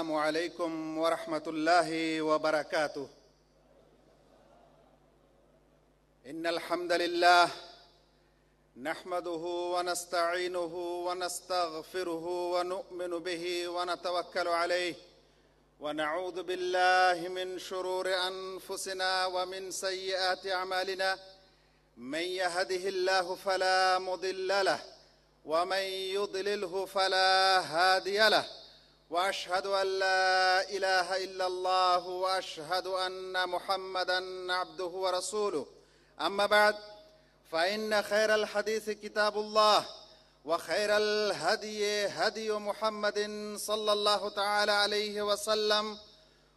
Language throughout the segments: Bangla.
السلام عليكم ورحمة الله وبركاته إن الحمد لله نحمده ونستعينه ونستغفره ونؤمن به ونتوكل عليه ونعوذ بالله من شرور أنفسنا ومن سيئات أعمالنا من يهده الله فلا مضل له ومن يضلله فلا هادي له واشهد ان لا اله الا الله واشهد ان محمدا عبده ورسوله اما بعد فان خير الحديث كتاب الله وخير الهدي هدي محمد صلى الله تعالى عليه وسلم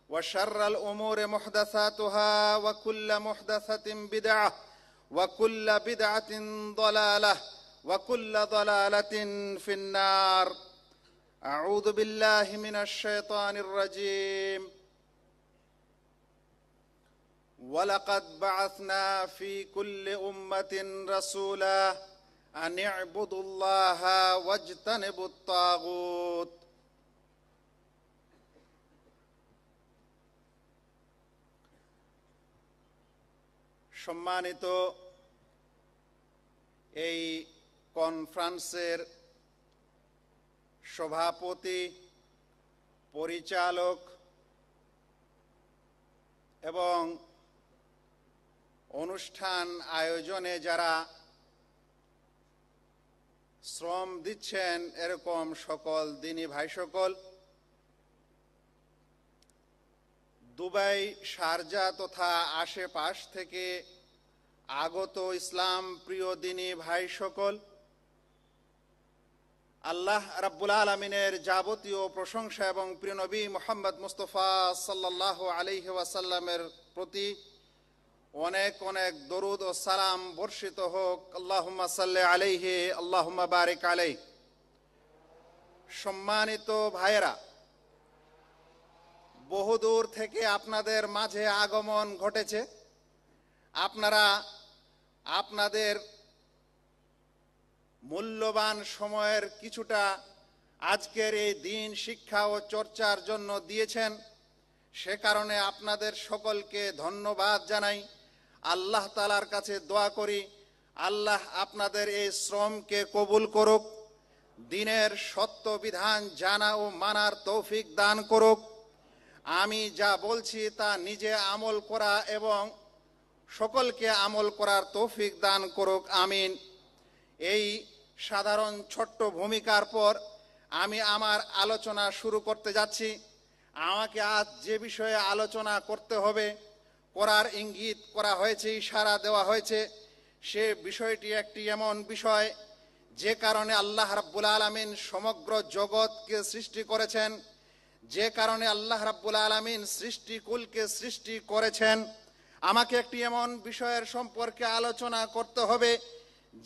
وشر الامور محدثاتها وكل محدثه بدعه وكل بدعه ضلاله وكل ضلاله في النار أعوذ بالله من الشيطان الرجيم ولقد بعثنا في كل أمة رسولا أن اعبدوا الله واجتنبوا الطاغوت সম্মানিত এই কনফারেন্সের সভাপতি পরিচালক এবং অনুষ্ঠান আয়োজনে যারা শ্রম দিচ্ছেন এরকম সকল দিনী ভাই সকল দুবাই শারজা তথা আশেপাশ থেকে আগত ইসলাম প্রিয় দিনী ভাই সকল আল্লাহ রাব্বুল আলমিনের যাবতীয় প্রশংসা এবং প্রিয়নবী মোহাম্মদ মুস্তফা সাল্লাহ আলহি ওয়াসাল্লামের প্রতি অনেক অনেক দরুদ ও সালাম বর্ষিত হোক আল্লাহ সাল্লে আলিহে আল্লাহ বারিক আলাই সম্মানিত ভাইয়েরা বহুদূর থেকে আপনাদের মাঝে আগমন ঘটেছে আপনারা আপনাদের মূল্যবান সময়ের কিছুটা আজকের এই দিন শিক্ষা ও চর্চার জন্য দিয়েছেন সে কারণে আপনাদের সকলকে ধন্যবাদ জানাই আল্লাহ তালার কাছে দোয়া করি আল্লাহ আপনাদের এই শ্রমকে কবুল করুক দিনের সত্য বিধান জানা ও মানার তৌফিক দান করুক আমি যা বলছি তা নিজে আমল করা এবং সকলকে আমল করার তৌফিক দান করুক আমিন এই সাধারণ ছোট্ট ভূমিকার পর আমি আমার আলোচনা শুরু করতে যাচ্ছি আমাকে আজ যে বিষয়ে আলোচনা করতে হবে করার ইঙ্গিত করা হয়েছে ইশারা দেওয়া হয়েছে সে বিষয়টি একটি এমন বিষয় যে কারণে আল্লাহ রাব্বুল আলমিন সমগ্র জগৎকে সৃষ্টি করেছেন যে কারণে আল্লাহ রাব্বুল আলমিন সৃষ্টিকুলকে সৃষ্টি করেছেন আমাকে একটি এমন বিষয়ের সম্পর্কে আলোচনা করতে হবে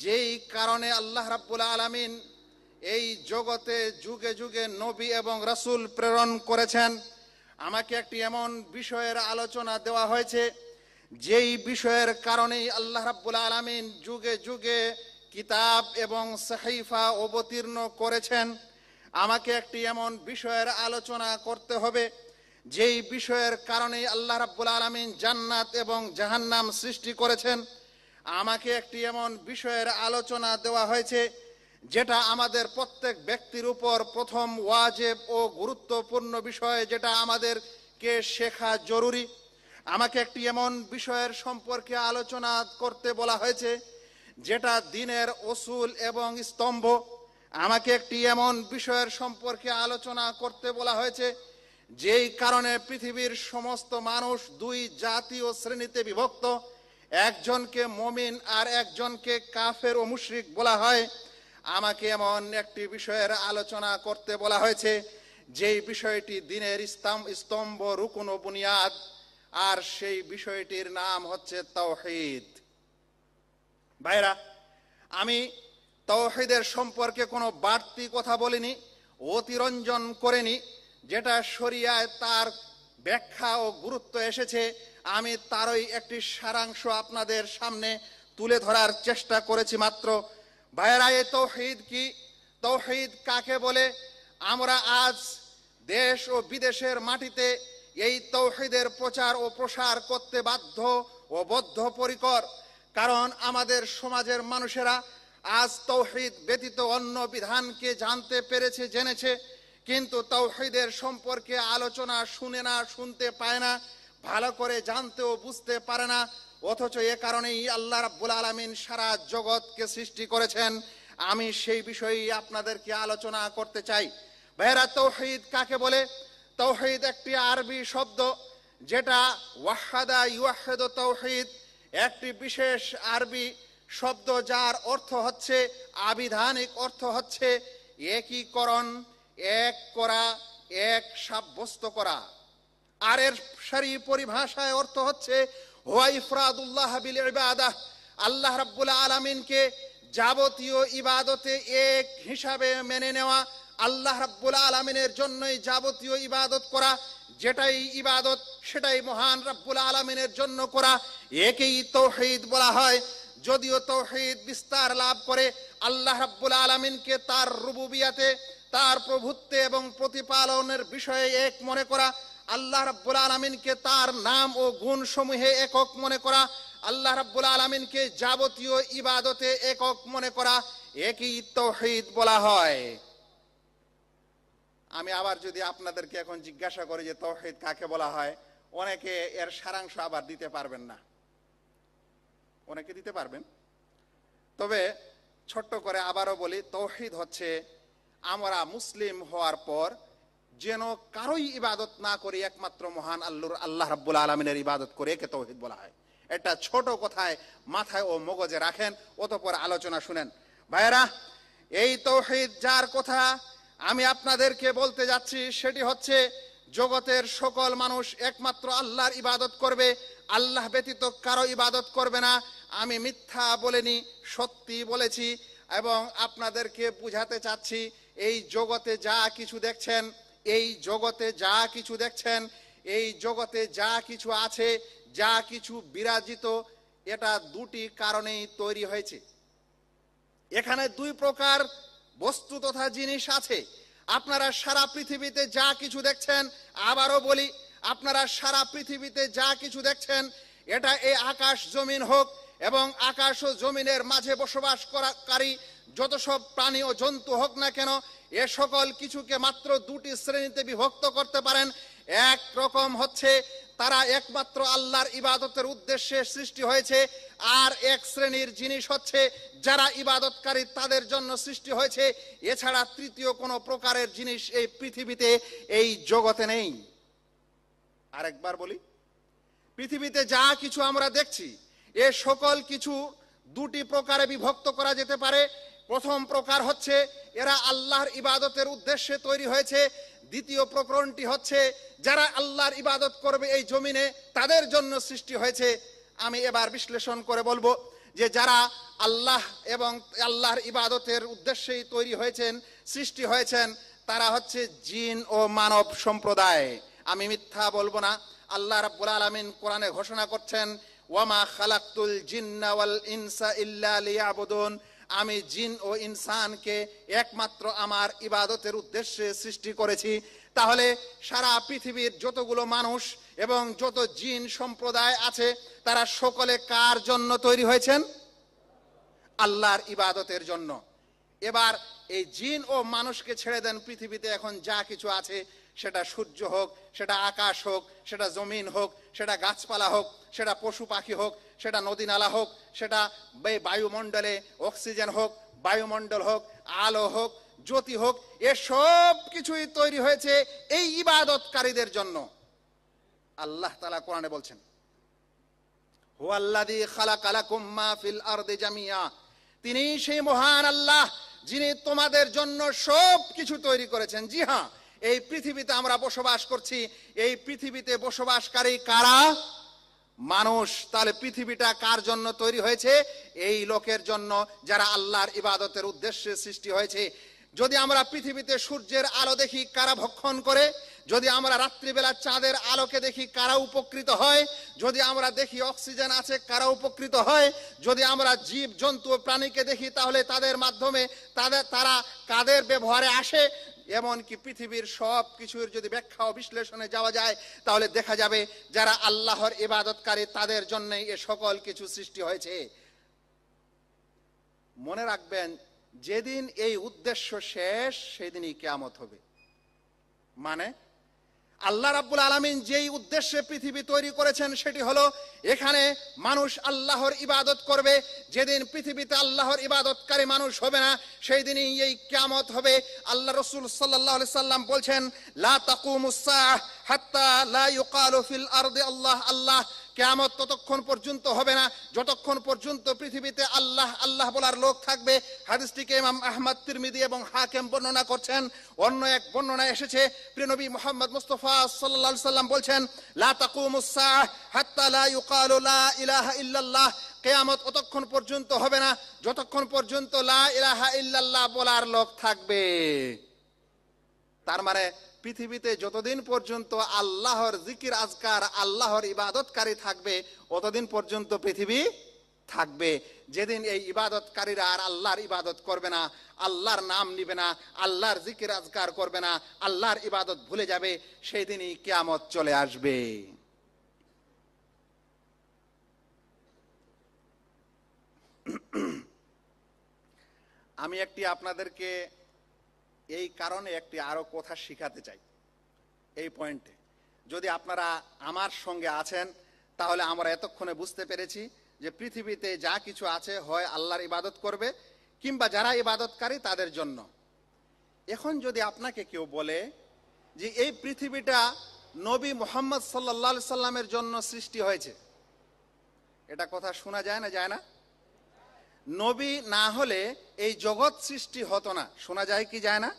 যেই কারণে আল্লাহ রাবুল আলমিন এই জগতে যুগে যুগে নবী এবং রাসুল প্রেরণ করেছেন আমাকে একটি এমন বিষয়ের আলোচনা দেওয়া হয়েছে যেই বিষয়ের কারণেই আল্লাহ রাবুল আলমিন যুগে যুগে কিতাব এবং সাহিফা অবতীর্ণ করেছেন আমাকে একটি এমন বিষয়ের আলোচনা করতে হবে যেই বিষয়ের কারণেই আল্লাহ রাবুল আলমিন জান্নাত এবং জাহান্নাম সৃষ্টি করেছেন আমাকে একটি এমন বিষয়ের আলোচনা দেওয়া হয়েছে যেটা আমাদের প্রত্যেক ব্যক্তির উপর প্রথম ওয়াজেব ও গুরুত্বপূর্ণ বিষয় যেটা আমাদেরকে শেখা জরুরি আমাকে একটি এমন বিষয়ের সম্পর্কে আলোচনা করতে বলা হয়েছে যেটা দিনের অসুল এবং স্তম্ভ আমাকে একটি এমন বিষয়ের সম্পর্কে আলোচনা করতে বলা হয়েছে যেই কারণে পৃথিবীর সমস্ত মানুষ দুই জাতি ও শ্রেণীতে বিভক্ত একজনকে মমিন আর একজনকে কাফের ও মুশরিক বলা হয় আমাকে এমন একটি বিষয়ের আলোচনা করতে বলা হয়েছে যেই বিষয়টি দিনের ইস্তাম স্তম্ভ রুকুন ও বুনিয়াদ আর সেই বিষয়টির নাম হচ্ছে তৌহিদ ভাইরা আমি তৌহিদের সম্পর্কে কোনো বাড়তি কথা বলিনি অতিরঞ্জন করেনি যেটা শরিয়ায় তার ব্যাখ্যা ও গুরুত্ব এসেছে আমি তারই একটি সারাংশ আপনাদের সামনে তুলে ধরার চেষ্টা করেছি মাত্র ভাইরা তৌহিদ কি তৌহিদ কাকে বলে আমরা আজ দেশ ও বিদেশের মাটিতে এই তৌহিদের প্রচার ও প্রসার করতে বাধ্য ও বদ্ধ পরিকর কারণ আমাদের সমাজের মানুষেরা আজ তৌহিদ ব্যতীত অন্য বিধানকে জানতে পেরেছে জেনেছে কিন্তু তৌহিদের সম্পর্কে আলোচনা শুনে না শুনতে পায় না ভালো করে জানতেও বুঝতে পারে না অথচ এ কারণেই আল্লাহ রাব্বুল আলমিন সারা জগৎকে সৃষ্টি করেছেন আমি সেই বিষয়েই আপনাদেরকে আলোচনা করতে চাই ভাইরা তৌহিদ কাকে বলে তৌহিদ একটি আরবি শব্দ যেটা ওয়াহাদা ইউহেদ তৌহিদ একটি বিশেষ আরবি শব্দ যার অর্থ হচ্ছে আবিধানিক অর্থ হচ্ছে একীকরণ এক করা এক সাব্যস্ত করা আর এর সারি পরিভাষায় অর্থ হচ্ছে আল্লাহ রাব্বুল আলমিনকে যাবতীয় ইবাদতে এক হিসাবে মেনে নেওয়া আল্লাহ রাব্বুল আলমিনের জন্যই যাবতীয় ইবাদত করা যেটাই ইবাদত সেটাই মহান রাব্বুল আলমিনের জন্য করা একেই তৌহিদ বলা হয় যদিও তৌহিদ বিস্তার লাভ করে আল্লাহ রাব্বুল আলমিনকে তার রুবুবিয়াতে তার প্রভুত্বে এবং প্রতিপালনের বিষয়ে এক মনে করা আল্লাহ রাব্বুল আলমিনকে তার নাম ও গুণ সমূহে একক মনে করা আল্লাহ রাব্বুল আলমিনকে যাবতীয় ইবাদতে একক মনে করা একই তহিদ বলা হয় আমি আবার যদি আপনাদেরকে এখন জিজ্ঞাসা করি যে তহিদ কাকে বলা হয় অনেকে এর সারাংশ আবার দিতে পারবেন না অনেকে দিতে পারবেন তবে ছোট্ট করে আবারও বলি তহিদ হচ্ছে আমরা মুসলিম হওয়ার পর যেন কারোই ইবাদত না করে একমাত্র মহান আল্লুর আল্লাহ রাব্বুল আলমিনের ইবাদত করে একে তৌহিদ বলা হয় এটা ছোট কথায় মাথায় ও মগজে রাখেন অতপর আলোচনা শুনেন ভাইরা এই তৌহিদ যার কথা আমি আপনাদেরকে বলতে যাচ্ছি সেটি হচ্ছে জগতের সকল মানুষ একমাত্র আল্লাহর ইবাদত করবে আল্লাহ ব্যতীত কারো ইবাদত করবে না আমি মিথ্যা বলেনি সত্যি বলেছি এবং আপনাদেরকে বুঝাতে চাচ্ছি এই জগতে যা কিছু দেখছেন এই জগতে যা কিছু দেখছেন এই জগতে যা কিছু আছে যা কিছু বিরাজিত এটা দুটি কারণেই তৈরি হয়েছে এখানে দুই প্রকার বস্তু তথা জিনিস আছে আপনারা সারা পৃথিবীতে যা কিছু দেখছেন আবারও বলি আপনারা সারা পৃথিবীতে যা কিছু দেখছেন এটা এই আকাশ জমিন হোক এবং আকাশ ও জমিনের মাঝে বসবাস করাকারী যত সব প্রাণী ও জন্তু হোক না কেন এ সকল কিছুকে মাত্র দুটি শ্রেণীতে বিভক্ত করতে পারেন এক রকম হচ্ছে তারা একমাত্র আল্লাহর ইবাদতের উদ্দেশ্যে সৃষ্টি হয়েছে আর এক শ্রেণীর জিনিস হচ্ছে যারা ইবাদতকারী তাদের জন্য সৃষ্টি হয়েছে এছাড়া তৃতীয় কোনো প্রকারের জিনিস এই পৃথিবীতে এই জগতে নেই আরেকবার বলি পৃথিবীতে যা কিছু আমরা দেখছি এ সকল কিছু দুটি প্রকারে বিভক্ত করা যেতে পারে প্রথম প্রকার হচ্ছে এরা আল্লাহর ইবাদতের উদ্দেশ্যে তৈরি হয়েছে দ্বিতীয় প্রকরণটি হচ্ছে যারা আল্লাহর ইবাদত করবে এই জমিনে তাদের জন্য সৃষ্টি হয়েছে আমি এবার বিশ্লেষণ করে বলবো যে যারা আল্লাহ এবং আল্লাহর ইবাদতের উদ্দেশ্যেই তৈরি হয়েছেন সৃষ্টি হয়েছেন তারা হচ্ছে জিন ও মানব সম্প্রদায় আমি মিথ্যা বলবো না আল্লাহ রাব্বুল আলামিন কোরআনে ঘোষণা করছেন ওয়ামা খালাকতুল জিন্না ওয়াল ইনসা ইল্লা লিয়াবুদুন আমি জিন ও ইনসানকে একমাত্র আমার ইবাদতের উদ্দেশ্যে সৃষ্টি করেছি তাহলে সারা পৃথিবীর যতগুলো মানুষ এবং যত জিন সম্প্রদায় আছে তারা সকলে কার জন্য তৈরি হয়েছেন আল্লাহর ইবাদতের জন্য এবার এই জিন ও মানুষকে ছেড়ে দেন পৃথিবীতে এখন যা কিছু আছে সেটা সূর্য হোক সেটা আকাশ হোক সেটা জমিন হোক সেটা গাছপালা হোক সেটা পশু পাখি হোক সেটা নদী নালা হোক সেটা বায়ুমণ্ডলে অক্সিজেন হোক বায়ুমণ্ডল হোক আলো হোক জ্যোতি হোক এসব কিছুই তৈরি হয়েছে এই ইবাদতকারীদের জন্য আল্লাহ তালা কোরআনে বলছেন জামিয়া তিনি সেই মহান আল্লাহ যিনি তোমাদের জন্য সব কিছু তৈরি করেছেন জি হ্যাঁ এই পৃথিবীতে আমরা বসবাস করছি এই পৃথিবীতে বসবাসকারী কারা মানুষ তাহলে পৃথিবীটা কার জন্য তৈরি হয়েছে এই লোকের জন্য যারা আল্লাহর ইবাদতের উদ্দেশ্যে সৃষ্টি হয়েছে যদি আমরা পৃথিবীতে সূর্যের আলো দেখি কারা ভক্ষণ করে যদি আমরা রাত্রিবেলা চাঁদের আলোকে দেখি কারা উপকৃত হয় যদি আমরা দেখি অক্সিজেন আছে কারা উপকৃত হয় যদি আমরা জীব জন্তু প্রাণীকে দেখি তাহলে তাদের মাধ্যমে তাদের তারা কাদের ব্যবহারে আসে এমনকি পৃথিবীর সব কিছুর যদি ব্যাখ্যা ও বিশ্লেষণে যাওয়া যায় তাহলে দেখা যাবে যারা আল্লাহর ইবাদতকারী তাদের জন্যই এ সকল কিছু সৃষ্টি হয়েছে মনে রাখবেন যেদিন এই উদ্দেশ্য শেষ সেদিনই কেয়ামত হবে মানে আল্লাহ রাব্বুল আলমিন যেই উদ্দেশ্যে পৃথিবী তৈরি করেছেন সেটি হলো এখানে মানুষ আল্লাহর ইবাদত করবে যেদিন পৃথিবীতে আল্লাহর ইবাদতকারী মানুষ হবে না সেই দিনই এই ক্যামত হবে আল্লাহ রসুল সাল্লাহ সাল্লাম বলছেন লা তাকুমুসাহ হাত্তা লা ইউকালু ফিল আরদে আল্লাহ আল্লাহ কেয়ামত ততক্ষণ পর্যন্ত হবে না যতক্ষণ পর্যন্ত পৃথিবীতে আল্লাহ আল্লাহ বলার লোক থাকবে হাদিসটিকে ইমাম আহমদ তিরমিদি এবং হাকেম বর্ণনা করছেন অন্য এক বর্ণনা এসেছে প্রিয়নবী মোহাম্মদ মুস্তফা সাল্লা সাল্লাম বলছেন লা তাকুমুসাহ হাত্তা লা ইউকালু লা ইলাহা ইল্লাল্লাহ কেয়ামত ততক্ষণ পর্যন্ত হবে না যতক্ষণ পর্যন্ত লা ইলাহা ইল্লাল্লাহ বলার লোক থাকবে তার মানে পৃথিবীতে যতদিন পর্যন্ত আল্লাহর জিকির আজকার আল্লাহর ইবাদতকারী থাকবে অতদিন পর্যন্ত পৃথিবী থাকবে যেদিন এই ইবাদতকারীরা আর আল্লাহর ইবাদত করবে না আল্লাহর নাম নিবে না আল্লাহর জিকির আজকার করবে না আল্লাহর ইবাদত ভুলে যাবে সেই দিনই কেয়ামত চলে আসবে আমি একটি আপনাদেরকে এই কারণে একটি আরও কথা শিখাতে চাই এই পয়েন্টে যদি আপনারা আমার সঙ্গে আছেন তাহলে আমরা এতক্ষণে বুঝতে পেরেছি যে পৃথিবীতে যা কিছু আছে হয় আল্লাহর ইবাদত করবে কিংবা যারা ইবাদতকারী তাদের জন্য এখন যদি আপনাকে কেউ বলে যে এই পৃথিবীটা নবী মোহাম্মদ সাল্লা সাল্লামের জন্য সৃষ্টি হয়েছে এটা কথা শোনা যায় না যায় না নবী না হলে এই জগৎ সৃষ্টি হতো না শোনা যায় কি যায় না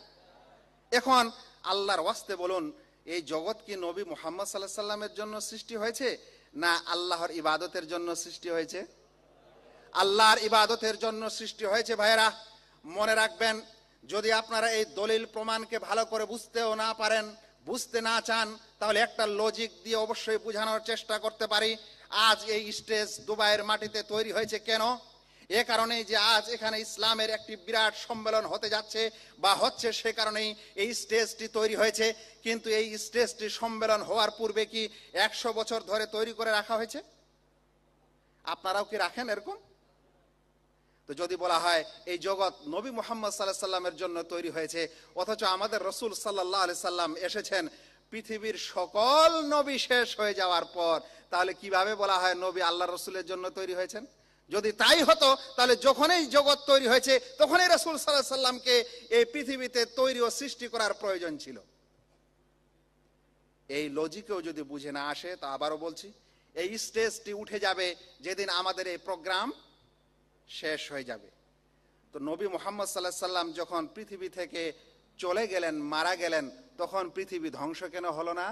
এখন আল্লাহর ওয়াস্তে বলুন এই জগৎ কি নবী মোহাম্মদ সাল্লাহ সাল্লামের জন্য সৃষ্টি হয়েছে না আল্লাহর ইবাদতের জন্য সৃষ্টি হয়েছে আল্লাহর ইবাদতের জন্য সৃষ্টি হয়েছে ভাইয়েরা মনে রাখবেন যদি আপনারা এই দলিল প্রমাণকে ভালো করে বুঝতেও না পারেন বুঝতে না চান তাহলে একটা লজিক দিয়ে অবশ্যই বোঝানোর চেষ্টা করতে পারি আজ এই স্টেজ দুবাইয়ের মাটিতে তৈরি হয়েছে কেন এ কারণেই যে আজ এখানে ইসলামের একটি বিরাট সম্মেলন হতে যাচ্ছে বা হচ্ছে সে কারণেই এই স্টেজটি তৈরি হয়েছে কিন্তু এই স্টেজটি সম্মেলন হওয়ার পূর্বে কি একশো বছর ধরে তৈরি করে রাখা হয়েছে আপনারাও কি রাখেন এরকম তো যদি বলা হয় এই জগৎ নবী মোহাম্মদ সাল্লাহ সাল্লামের জন্য তৈরি হয়েছে অথচ আমাদের রসুল সাল্লাহ আলি সাল্লাম এসেছেন পৃথিবীর সকল নবী শেষ হয়ে যাওয়ার পর তাহলে কিভাবে বলা হয় নবী আল্লাহ রসুলের জন্য তৈরি হয়েছেন যদি তাই হতো তাহলে যখনই জগৎ তৈরি হয়েছে তখনই রসুল সাল্লাহ সাল্লামকে এই পৃথিবীতে তৈরি ও সৃষ্টি করার প্রয়োজন ছিল এই লজিকেও যদি বুঝে না আসে তা আবারও বলছি এই স্টেজটি উঠে যাবে যেদিন আমাদের এই প্রোগ্রাম শেষ হয়ে যাবে তো নবী মোহাম্মদ সাল্লাহ সাল্লাম যখন পৃথিবী থেকে চলে গেলেন মারা গেলেন তখন পৃথিবী ধ্বংস কেন হলো না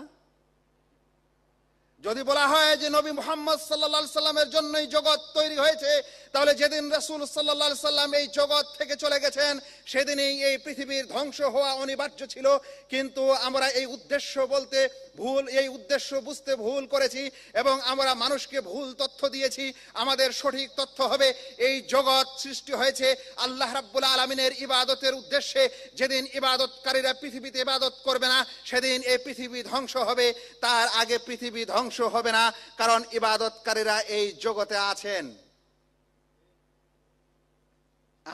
যদি বলা হয় যে নবী মোহাম্মদ সাল্লা সাল্লামের জন্যই জগৎ তৈরি হয়েছে তাহলে যেদিন রসুল সাল্লা সাল্লাম এই জগৎ থেকে চলে গেছেন সেদিনই এই পৃথিবীর ধ্বংস হওয়া অনিবার্য ছিল কিন্তু আমরা এই উদ্দেশ্য বলতে ভুল এই উদ্দেশ্য বুঝতে ভুল করেছি এবং আমরা মানুষকে ভুল তথ্য দিয়েছি আমাদের সঠিক তথ্য হবে এই জগৎ সৃষ্টি হয়েছে আল্লাহ রাব্বুল আলমিনের ইবাদতের উদ্দেশ্যে যেদিন ইবাদতকারীরা পৃথিবীতে ইবাদত করবে না সেদিন এই পৃথিবী ধ্বংস হবে তার আগে পৃথিবী ধ্বংস ধ্বংস হবে না কারণ ইবাদতকারীরা এই জগতে আছেন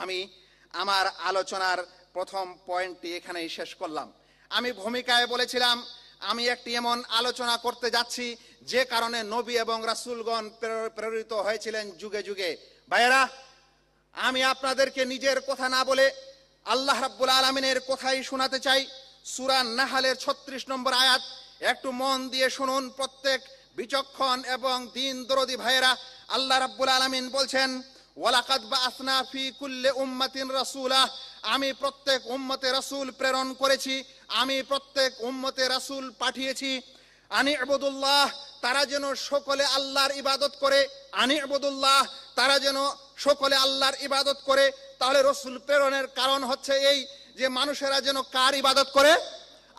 আমি আমার আলোচনার প্রথম পয়েন্টটি এখানেই শেষ করলাম আমি ভূমিকায় বলেছিলাম আমি একটি এমন আলোচনা করতে যাচ্ছি যে কারণে নবী এবং রাসুলগণ প্রেরিত হয়েছিলেন যুগে যুগে ভাইয়েরা আমি আপনাদেরকে নিজের কথা না বলে আল্লাহ রাব্বুল আলমিনের কথাই শোনাতে চাই সুরান নাহালের ছত্রিশ নম্বর আয়াত একটু মন দিয়ে শুনুন প্রত্যেক বিচক্ষণ এবং দিন দরদি ভাইয়েরা আল্লাহ রাব্বুল আলমিন বলছেন ওয়ালাকাদ বা আসনা ফি কুল্লে উম্মাতিন রাসুলা আমি প্রত্যেক উম্মতে রাসুল প্রেরণ করেছি আমি প্রত্যেক উম্মতে রাসুল পাঠিয়েছি আনি আবদুল্লাহ তারা যেন সকলে আল্লাহর ইবাদত করে আনি আবদুল্লাহ তারা যেন সকলে আল্লাহর ইবাদত করে তাহলে রসুল প্রেরণের কারণ হচ্ছে এই যে মানুষেরা যেন কার ইবাদত করে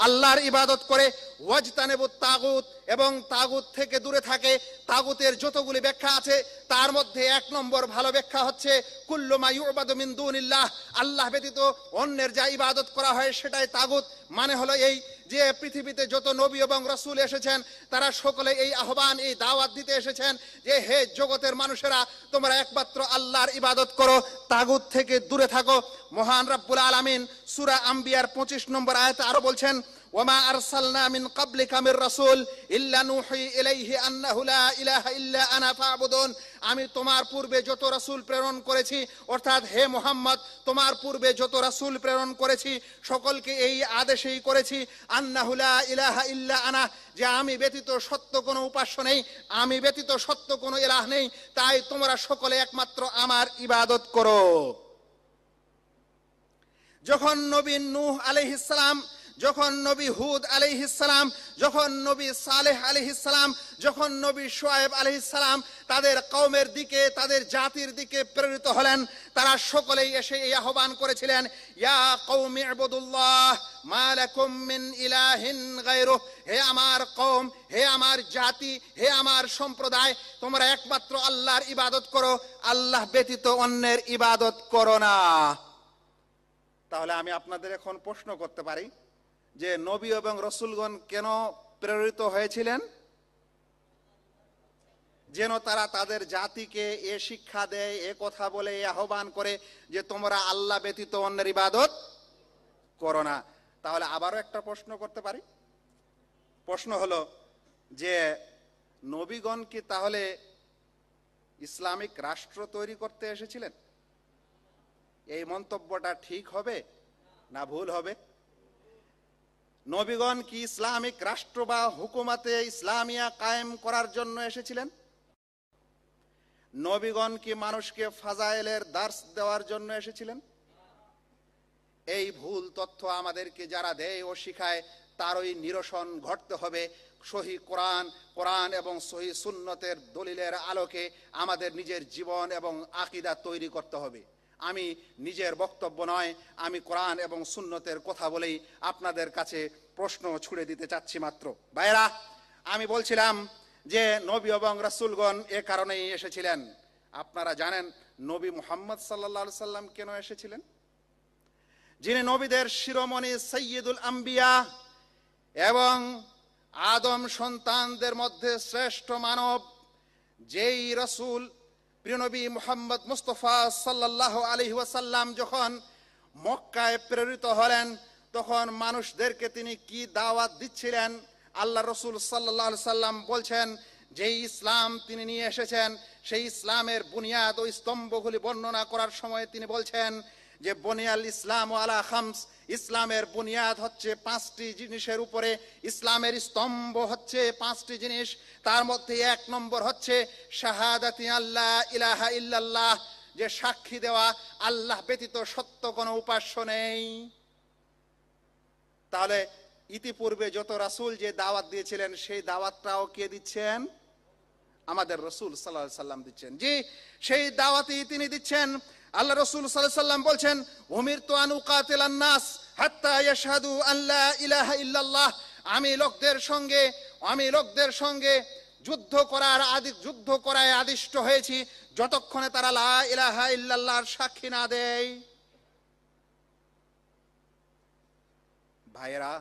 আল্লাহর ইবাদত করে ওয়াজতানেবুত তাগুত এবং তাগুত থেকে দূরে থাকে তাগুতের যতগুলি ব্যাখ্যা আছে তার মধ্যে এক নম্বর ভালো ব্যাখ্যা হচ্ছে কুল্লুমাইবাদুমিন্দুনিল্লাহ আল্লাহ ব্যতীত অন্যের যা ইবাদত করা হয় সেটাই তাগুত মানে হলো এই যে পৃথিবীতে যত নবী এবং রসুল এসেছেন তারা সকলে এই আহ্বান এই দাওয়াত দিতে এসেছেন যে হে জগতের মানুষেরা তোমরা একমাত্র আল্লাহর ইবাদত করো তাগুত থেকে দূরে থাকো মহান রাব্বুল আলমিন সুরা আম্বিয়ার পঁচিশ নম্বর আয়তে আরো বলছেন ওমা আরসালনা মিন কাবলিকা মির রাসূল ইল্লা নুহি ইলাইহি আন্নাহু লা ইলাহা ইল্লা আনা ফাবুদুন আমি তোমার পূর্বে যত রাসূল প্রেরণ করেছি অর্থাৎ হে মোহাম্মদ তোমার পূর্বে যত রাসূল প্রেরণ করেছি সকলকে এই আদেশেই করেছি আন্নাহু লা ইলাহা ইল্লা আনা যে আমি ব্যতীত সত্য কোনো উপাস্য নেই আমি ব্যতীত সত্য কোনো ইলাহ নেই তাই তোমরা সকলে একমাত্র আমার ইবাদত করো যখন নবীন নূহ আলাইহিস সালাম যখন নবী হুদ আলিহিসাল্লাম যখন নবী সালেহ আলিহিসাল্লাম যখন নবী সোয়েব আলিহিসাল্লাম তাদের কৌমের দিকে তাদের জাতির দিকে প্রেরিত হলেন তারা সকলেই এসে এই আহ্বান করেছিলেন ইয়া কৌমি আবদুল্লাহ হে আমার কওম হে আমার জাতি হে আমার সম্প্রদায় তোমরা একমাত্র আল্লাহর ইবাদত করো আল্লাহ ব্যতীত অন্যের ইবাদত করো না তাহলে আমি আপনাদের এখন প্রশ্ন করতে পারি যে নবী এবং রসুলগণ কেন প্রেরিত হয়েছিলেন যেন তারা তাদের জাতিকে এ শিক্ষা দেয় এ কথা বলে এ আহ্বান করে যে তোমরা আল্লাহ ব্যতীত অন্যের ইবাদত করো না তাহলে আবারও একটা প্রশ্ন করতে পারি প্রশ্ন হলো যে নবীগণ কি তাহলে ইসলামিক রাষ্ট্র তৈরি করতে এসেছিলেন এই মন্তব্যটা ঠিক হবে না ভুল হবে নবীগণ কি ইসলামিক রাষ্ট্র বা হুকুমাতে ইসলামিয়া কায়েম করার জন্য এসেছিলেন নবীগণ কি মানুষকে ফাজাইলের দার্স দেওয়ার জন্য এসেছিলেন এই ভুল তথ্য আমাদেরকে যারা দেয় ও শিখায় তারই নিরসন ঘটতে হবে সহি কোরআন কোরআন এবং সহি সুন্নতের দলিলের আলোকে আমাদের নিজের জীবন এবং আকিদা তৈরি করতে হবে আমি নিজের বক্তব্য নয় আমি কোরআন এবং সুন্নতের কথা বলেই আপনাদের কাছে প্রশ্ন ছুড়ে দিতে চাচ্ছি মাত্র বাইরা আমি বলছিলাম যে নবী এবং রাসুলগণ এ কারণেই এসেছিলেন আপনারা জানেন নবী মোহাম্মদ সাল্লা সাল্লাম কেন এসেছিলেন যিনি নবীদের শিরোমণি সৈয়দুল আম্বিয়া এবং আদম সন্তানদের মধ্যে শ্রেষ্ঠ মানব যেই রসুল প্রিয়নবী মোহাম্মদ মুস্তফা সাল্লাহ আলি ওয়াসাল্লাম যখন মক্কায় প্রেরিত হলেন তখন মানুষদেরকে তিনি কি দাওয়াত দিচ্ছিলেন আল্লাহ রসুল সাল্লাহ সাল্লাম বলছেন যে ইসলাম তিনি নিয়ে এসেছেন সেই ইসলামের বুনিয়াদ ও স্তম্ভগুলি বর্ণনা করার সময় তিনি বলছেন যে বনিয়াল ইসলাম ও আলা খামস ইসলামের বুনিয়াদ হচ্ছে পাঁচটি জিনিসের উপরে ইসলামের স্তম্ভ হচ্ছে পাঁচটি জিনিস তার মধ্যে এক নম্বর হচ্ছে শাহাদাতি আল্লাহ ইলাহা ইল্লাল্লাহ যে সাক্ষী দেওয়া আল্লাহ ব্যতীত সত্য কোনো উপাস্য নেই তাহলে ইতিপূর্বে যত রাসুল যে দাওয়াত দিয়েছিলেন সেই দাওয়াতটাও কে দিচ্ছেন আমাদের রসুল সাল্লাহ সাল্লাম দিচ্ছেন জি সেই দাওয়াতই তিনি দিচ্ছেন আল্লাহ রসুল সাল্লাম বলছেন অমির তো আনু কাতেল নাস হাত্তা ইয়াশহাদু আল্লাহ ইলাহা ইল্লাল্লাহ আমি লোকদের সঙ্গে আমি লোকদের সঙ্গে যুদ্ধ করার আদি যুদ্ধ করায় আদিষ্ট হয়েছি যতক্ষণে তারা লা ইলাহা ইল্লাল্লাহর সাক্ষী না দেয় ভাইয়েরা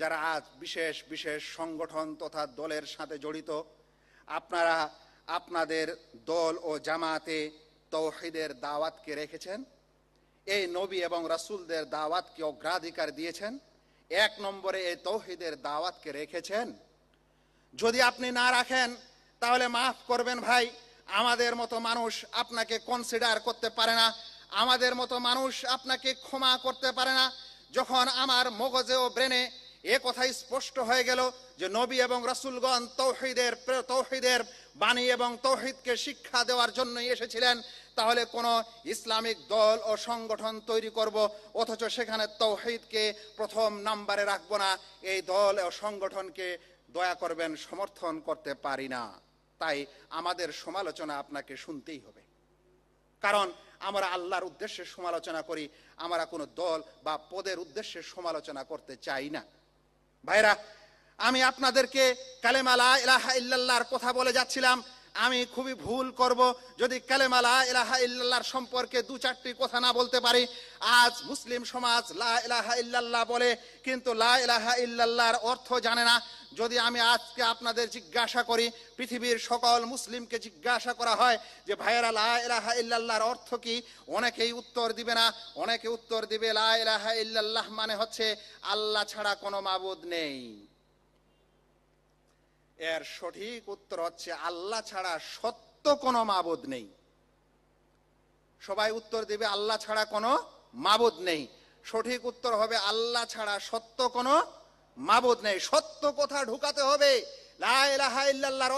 যারা আজ বিশেষ বিশেষ সংগঠন তথা দলের সাথে জড়িত আপনারা আপনাদের দল ও জামাতে তৌহিদের দাওয়াতকে রেখেছেন এই নবী এবং রাসুলদের দাওয়াতকে অগ্রাধিকার দিয়েছেন এক নম্বরে এই তৌহিদের দাওয়াতকে রেখেছেন যদি আপনি না রাখেন তাহলে মাফ করবেন ভাই আমাদের মতো মানুষ আপনাকে কনসিডার করতে পারে না আমাদের মতো মানুষ আপনাকে ক্ষমা করতে পারে না যখন আমার মগজে ও ব্রেনে এ কথাই স্পষ্ট হয়ে গেল যে নবী এবং রাসুলগণ তৌহিদের তৌহিদের বাণী এবং তৌহিদকে শিক্ষা দেওয়ার জন্যই এসেছিলেন তাহলে কোন ইসলামিক দল ও সংগঠন তৈরি করব অথচ সেখানে তৌহিদকে প্রথম নাম্বারে রাখব না এই দল ও সংগঠনকে দয়া করবেন সমর্থন করতে পারি না তাই আমাদের সমালোচনা আপনাকে শুনতেই হবে কারণ আমরা আল্লাহর উদ্দেশ্যে সমালোচনা করি আমরা কোনো দল বা পদের উদ্দেশ্যে সমালোচনা করতে চাই না ভাইরা আমি আপনাদেরকে কালেমালা ইহা ইল্লাল্লাহর কথা বলে যাচ্ছিলাম আমি খুবই ভুল করব যদি কালেমালা লা ইলাহা ইল্লাল্লাহর সম্পর্কে দু চারটি কথা না বলতে পারি আজ মুসলিম সমাজ লা ইলাহা ইল্লাল্লাহ বলে কিন্তু লা ইলাহা ইল্লাল্লাহর অর্থ জানে না যদি আমি আজকে আপনাদের জিজ্ঞাসা করি পৃথিবীর সকল মুসলিমকে জিজ্ঞাসা করা হয় যে ভাইয়েরা লা ইলাহা ইল্লাল্লাহর অর্থ কি অনেকেই উত্তর দিবে না অনেকে উত্তর দিবে লা ইলাহা ইল্লাল্লাহ মানে হচ্ছে আল্লাহ ছাড়া কোনো মাবুদ নেই এর সঠিক উত্তর হচ্ছে আল্লাহ ছাড়া সত্য কোনো মাবুদ নেই সবাই উত্তর দেবে আল্লাহ ছাড়া কোনো মাবুদ নেই সঠিক উত্তর হবে আল্লাহ ছাড়া সত্য কোনো মাবুদ নেই সত্য কথা ঢুকাতে হবে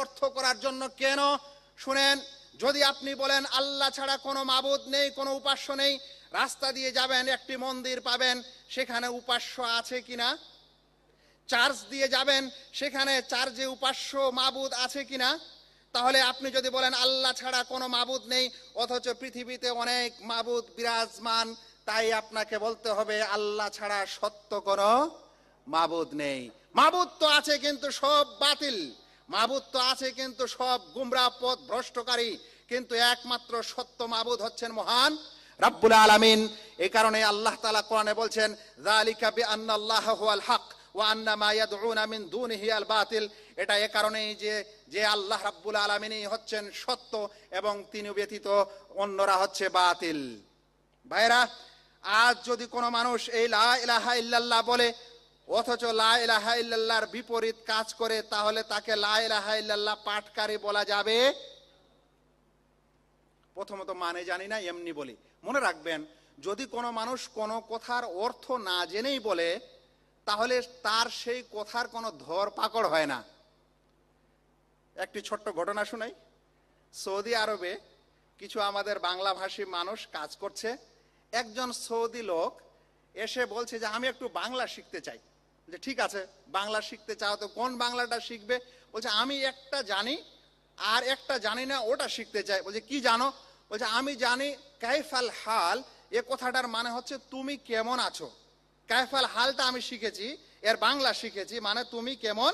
অর্থ করার জন্য কেন শুনেন যদি আপনি বলেন আল্লাহ ছাড়া কোনো মাবুদ নেই কোনো উপাস্য নেই রাস্তা দিয়ে যাবেন একটি মন্দির পাবেন সেখানে উপাস্য আছে কিনা চার্জ দিয়ে যাবেন সেখানে চার্জে উপাস্য মাবুদ আছে কিনা তাহলে আপনি যদি বলেন আল্লাহ ছাড়া কোনো মাবুদ নেই অথচ পৃথিবীতে অনেক মাবুদ বিরাজমান তাই আপনাকে বলতে হবে আল্লাহ ছাড়া সত্য কোনো মাবুদ নেই মাবুদ তো আছে কিন্তু সব বাতিল মাবুদ তো আছে কিন্তু সব গুমরা পথ ভ্রষ্টকারী কিন্তু একমাত্র সত্য মাবুদ হচ্ছেন মহান রাব্বুল আলামিন এ কারণে আল্লাহ তালা কোরআনে বলছেন জালিকা বি হক ও আন্না মায়াদ উনামিন বাতিল এটা এ কারণেই যে যে আল্লাহ রাব্বুল আলমিনই হচ্ছেন সত্য এবং তিনি ব্যতীত অন্যরা হচ্ছে বাতিল ভাইরা আজ যদি কোনো মানুষ এই লা ইলাহা ইল্লাল্লাহ বলে অথচ লা ইলাহা ইল্লাল্লাহর বিপরীত কাজ করে তাহলে তাকে লা ইলাহা ইল্লাল্লাহ পাটকারী বলা যাবে প্রথমত মানে জানি না এমনি বলি মনে রাখবেন যদি কোনো মানুষ কোনো কথার অর্থ না জেনেই বলে তাহলে তার সেই কথার কোনো ধর পাকড় হয় না একটি ছোট্ট ঘটনা শুনাই সৌদি আরবে কিছু আমাদের বাংলাভাষী মানুষ কাজ করছে একজন সৌদি লোক এসে বলছে যে আমি একটু বাংলা শিখতে চাই যে ঠিক আছে বাংলা শিখতে চাও তো কোন বাংলাটা শিখবে বলছে আমি একটা জানি আর একটা জানি না ওটা শিখতে চাই বলছে কি জানো বলছে আমি জানি কাইফাল হাল এ কথাটার মানে হচ্ছে তুমি কেমন আছো কায়ফাল হালটা আমি শিখেছি এর বাংলা শিখেছি মানে তুমি কেমন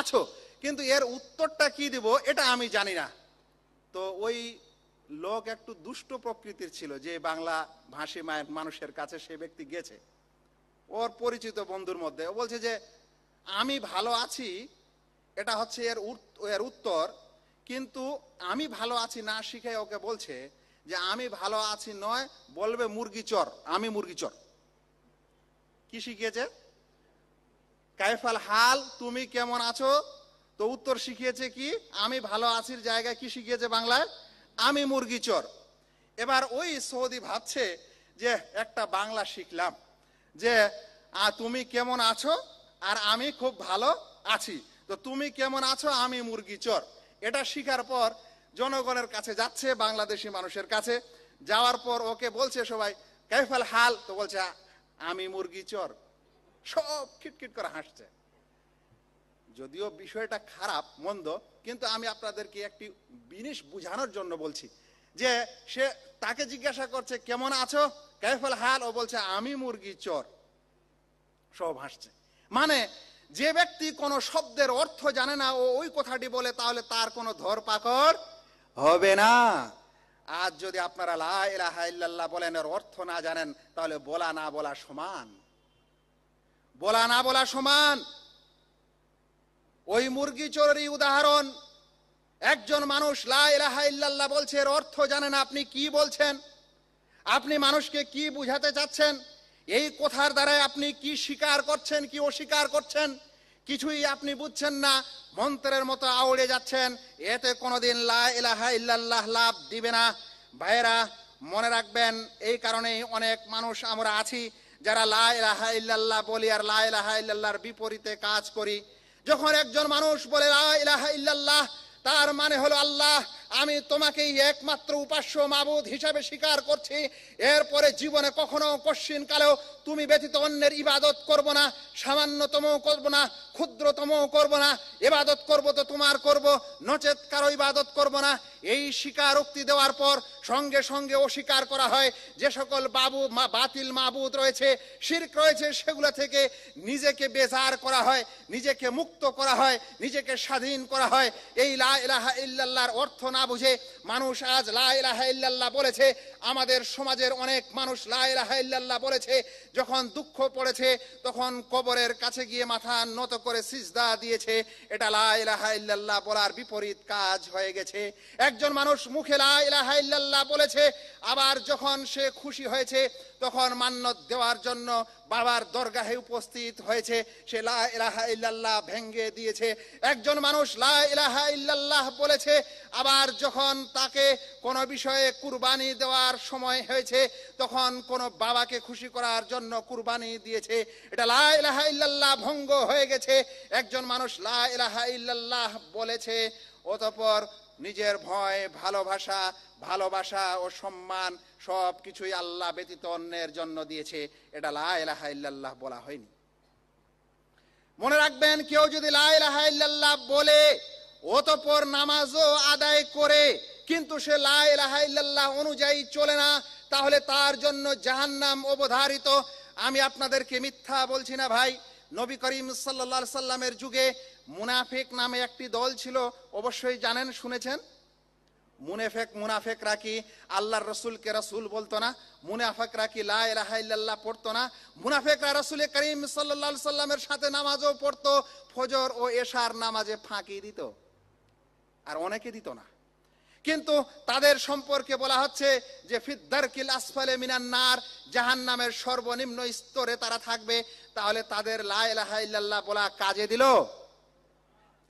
আছো কিন্তু এর উত্তরটা কি দিব এটা আমি জানি না তো ওই লোক একটু দুষ্ট প্রকৃতির ছিল যে বাংলা ভাষী মায়ের মানুষের কাছে সে ব্যক্তি গেছে ওর পরিচিত বন্ধুর মধ্যে ও বলছে যে আমি ভালো আছি এটা হচ্ছে এর এর উত্তর কিন্তু আমি ভালো আছি না শিখে ওকে বলছে যে আমি ভালো আছি নয় বলবে মুরগি চর আমি মুরগি চর কি শিখিয়েছে কায়ফাল হাল তুমি কেমন আছো তো উত্তর শিখিয়েছে কি আমি ভালো আছির জায়গায় কি শিখিয়েছে বাংলায় আমি মুরগি চর এবার ওই সৌদি ভাবছে যে একটা বাংলা শিখলাম যে তুমি কেমন আছো আর আমি খুব ভালো আছি তো তুমি কেমন আছো আমি মুরগি চর এটা শিখার পর জনগণের কাছে যাচ্ছে বাংলাদেশি মানুষের কাছে যাওয়ার পর ওকে বলছে সবাই কাইফাল হাল তো বলছে আমি মুরগি চর সব খিটখিট করে হাসছে যদিও বিষয়টা খারাপ মন্দ কিন্তু আমি আপনাদেরকে একটি জিনিস বুঝানোর জন্য বলছি যে সে তাকে জিজ্ঞাসা করছে কেমন আছো কেফল হাল ও বলছে আমি মুরগি চর সব হাসছে মানে যে ব্যক্তি কোনো শব্দের অর্থ জানে না ও ওই কথাটি বলে তাহলে তার কোনো ধর পাকড় হবে না আজ যদি আপনারা লাহাইল্লাহ বলেন এর অর্থ না জানেন তাহলে বলা না বলা সমান বলা না বলা সমান ওই মুরগি চোরের উদাহরণ একজন মানুষ লাহাইল্লাহ বলছে এর অর্থ জানেন আপনি কি বলছেন আপনি মানুষকে কি বুঝাতে চাচ্ছেন এই কথার দ্বারা আপনি কি স্বীকার করছেন কি অস্বীকার করছেন কিছুই আপনি বুঝছেন না মন্ত্রের মতো আউড়ে যাচ্ছেন এতে কোনোদিন লা ইলাহা ইল্লাল্লাহ লাভ দিবে না ভাইয়েরা মনে রাখবেন এই কারণেই অনেক মানুষ আমরা আছি যারা লা ইলাহা বলি আর লা ইলাহা ইল্লাল্লাহর বিপরীতে কাজ করি যখন একজন মানুষ বলে লা ইলাহা ইল্লাল্লাহ তার মানে হলো আল্লাহ আমি তোমাকেই একমাত্র উপাস্য মাবুদ হিসাবে স্বীকার করছি এরপরে জীবনে কখনো কশ্চিন কালেও তুমি ব্যতীত অন্যের ইবাদত করব না সামান্যতম করব না ক্ষুদ্রতম করব না ইবাদত করব তো তোমার করব নচেত কারো ইবাদত করব না এই স্বীকারোক্তি দেওয়ার পর সঙ্গে সঙ্গে অস্বীকার করা হয় যে সকল বাবু বাতিল মাবুদ রয়েছে শির্ক রয়েছে সেগুলো থেকে নিজেকে বেজার করা হয় নিজেকে মুক্ত করা হয় নিজেকে স্বাধীন করা হয় এই লাহা ইলাহা অর্থ না বুঝে মানুষ আজ লাইলাহাইল্লাহ বলেছে আমাদের সমাজের অনেক মানুষ লাইলাহাইল্লাহ বলেছে যখন দুঃখ পড়েছে তখন কবরের কাছে গিয়ে মাথা নত করে সিজদা দিয়েছে এটা লাইলাহাইল্লাহ বলার বিপরীত কাজ হয়ে গেছে একজন মানুষ মুখে লাইলাহাইল্লাহ বলেছে আবার যখন সে খুশি হয়েছে তখন মান্যত দেওয়ার জন্য বাবার দরগাহে উপস্থিত হয়েছে সে লা ইলাহা ইল্লাল্লাহ ভেঙ্গে দিয়েছে একজন মানুষ লা ইলাহা ইল্লাল্লাহ বলেছে আবার যখন তাকে কোনো বিষয়ে কুরবানি দেওয়ার সময় হয়েছে তখন কোনো বাবাকে খুশি করার জন্য কুরবানি দিয়েছে এটা লা ইলাহা ইল্লাল্লাহ ভঙ্গ হয়ে গেছে একজন মানুষ লা ইলাহা ইল্লাল্লাহ বলেছে অতপর নিজের ভয় ভালোবাসা ভালোবাসা ও সম্মান সব কিছুই আল্লাহ ব্যতীত অন্যের জন্য দিয়েছে এটা লাহা ইল্লাল্লাহ বলা হয়নি মনে রাখবেন কেউ যদি লাহা ইল্লাল্লাহ বলে অতপর নামাজও আদায় করে কিন্তু সে লাহা ইল্লাল্লাহ অনুযায়ী চলে না তাহলে তার জন্য জাহান্নাম অবধারিত আমি আপনাদেরকে মিথ্যা বলছি না ভাই নবী করিম সাল্লা সাল্লামের যুগে মুনাফেক নামে একটি দল ছিল অবশ্যই জানেন শুনেছেন মুনেফেক মুনাফেক রাখি আল্লাহর রসুলকে রসুল বলতো না মুনাফেক রাখি লা পড়তো না মুনাফেকরা রসুল করিম সাল্লাল্লাহু সাল্লামের সাথে নামাজও পড়তো ফজর ও এশার নামাজে ফাঁকি দিত আর অনেকে দিত না কিন্তু তাদের সম্পর্কে বলা হচ্ছে যে ফিদ্দারকিল আসফালে মিনান্নার জাহান নামের সর্বনিম্ন স্তরে তারা থাকবে তাহলে তাদের লা ইল্লাল্লাহ বলা কাজে দিল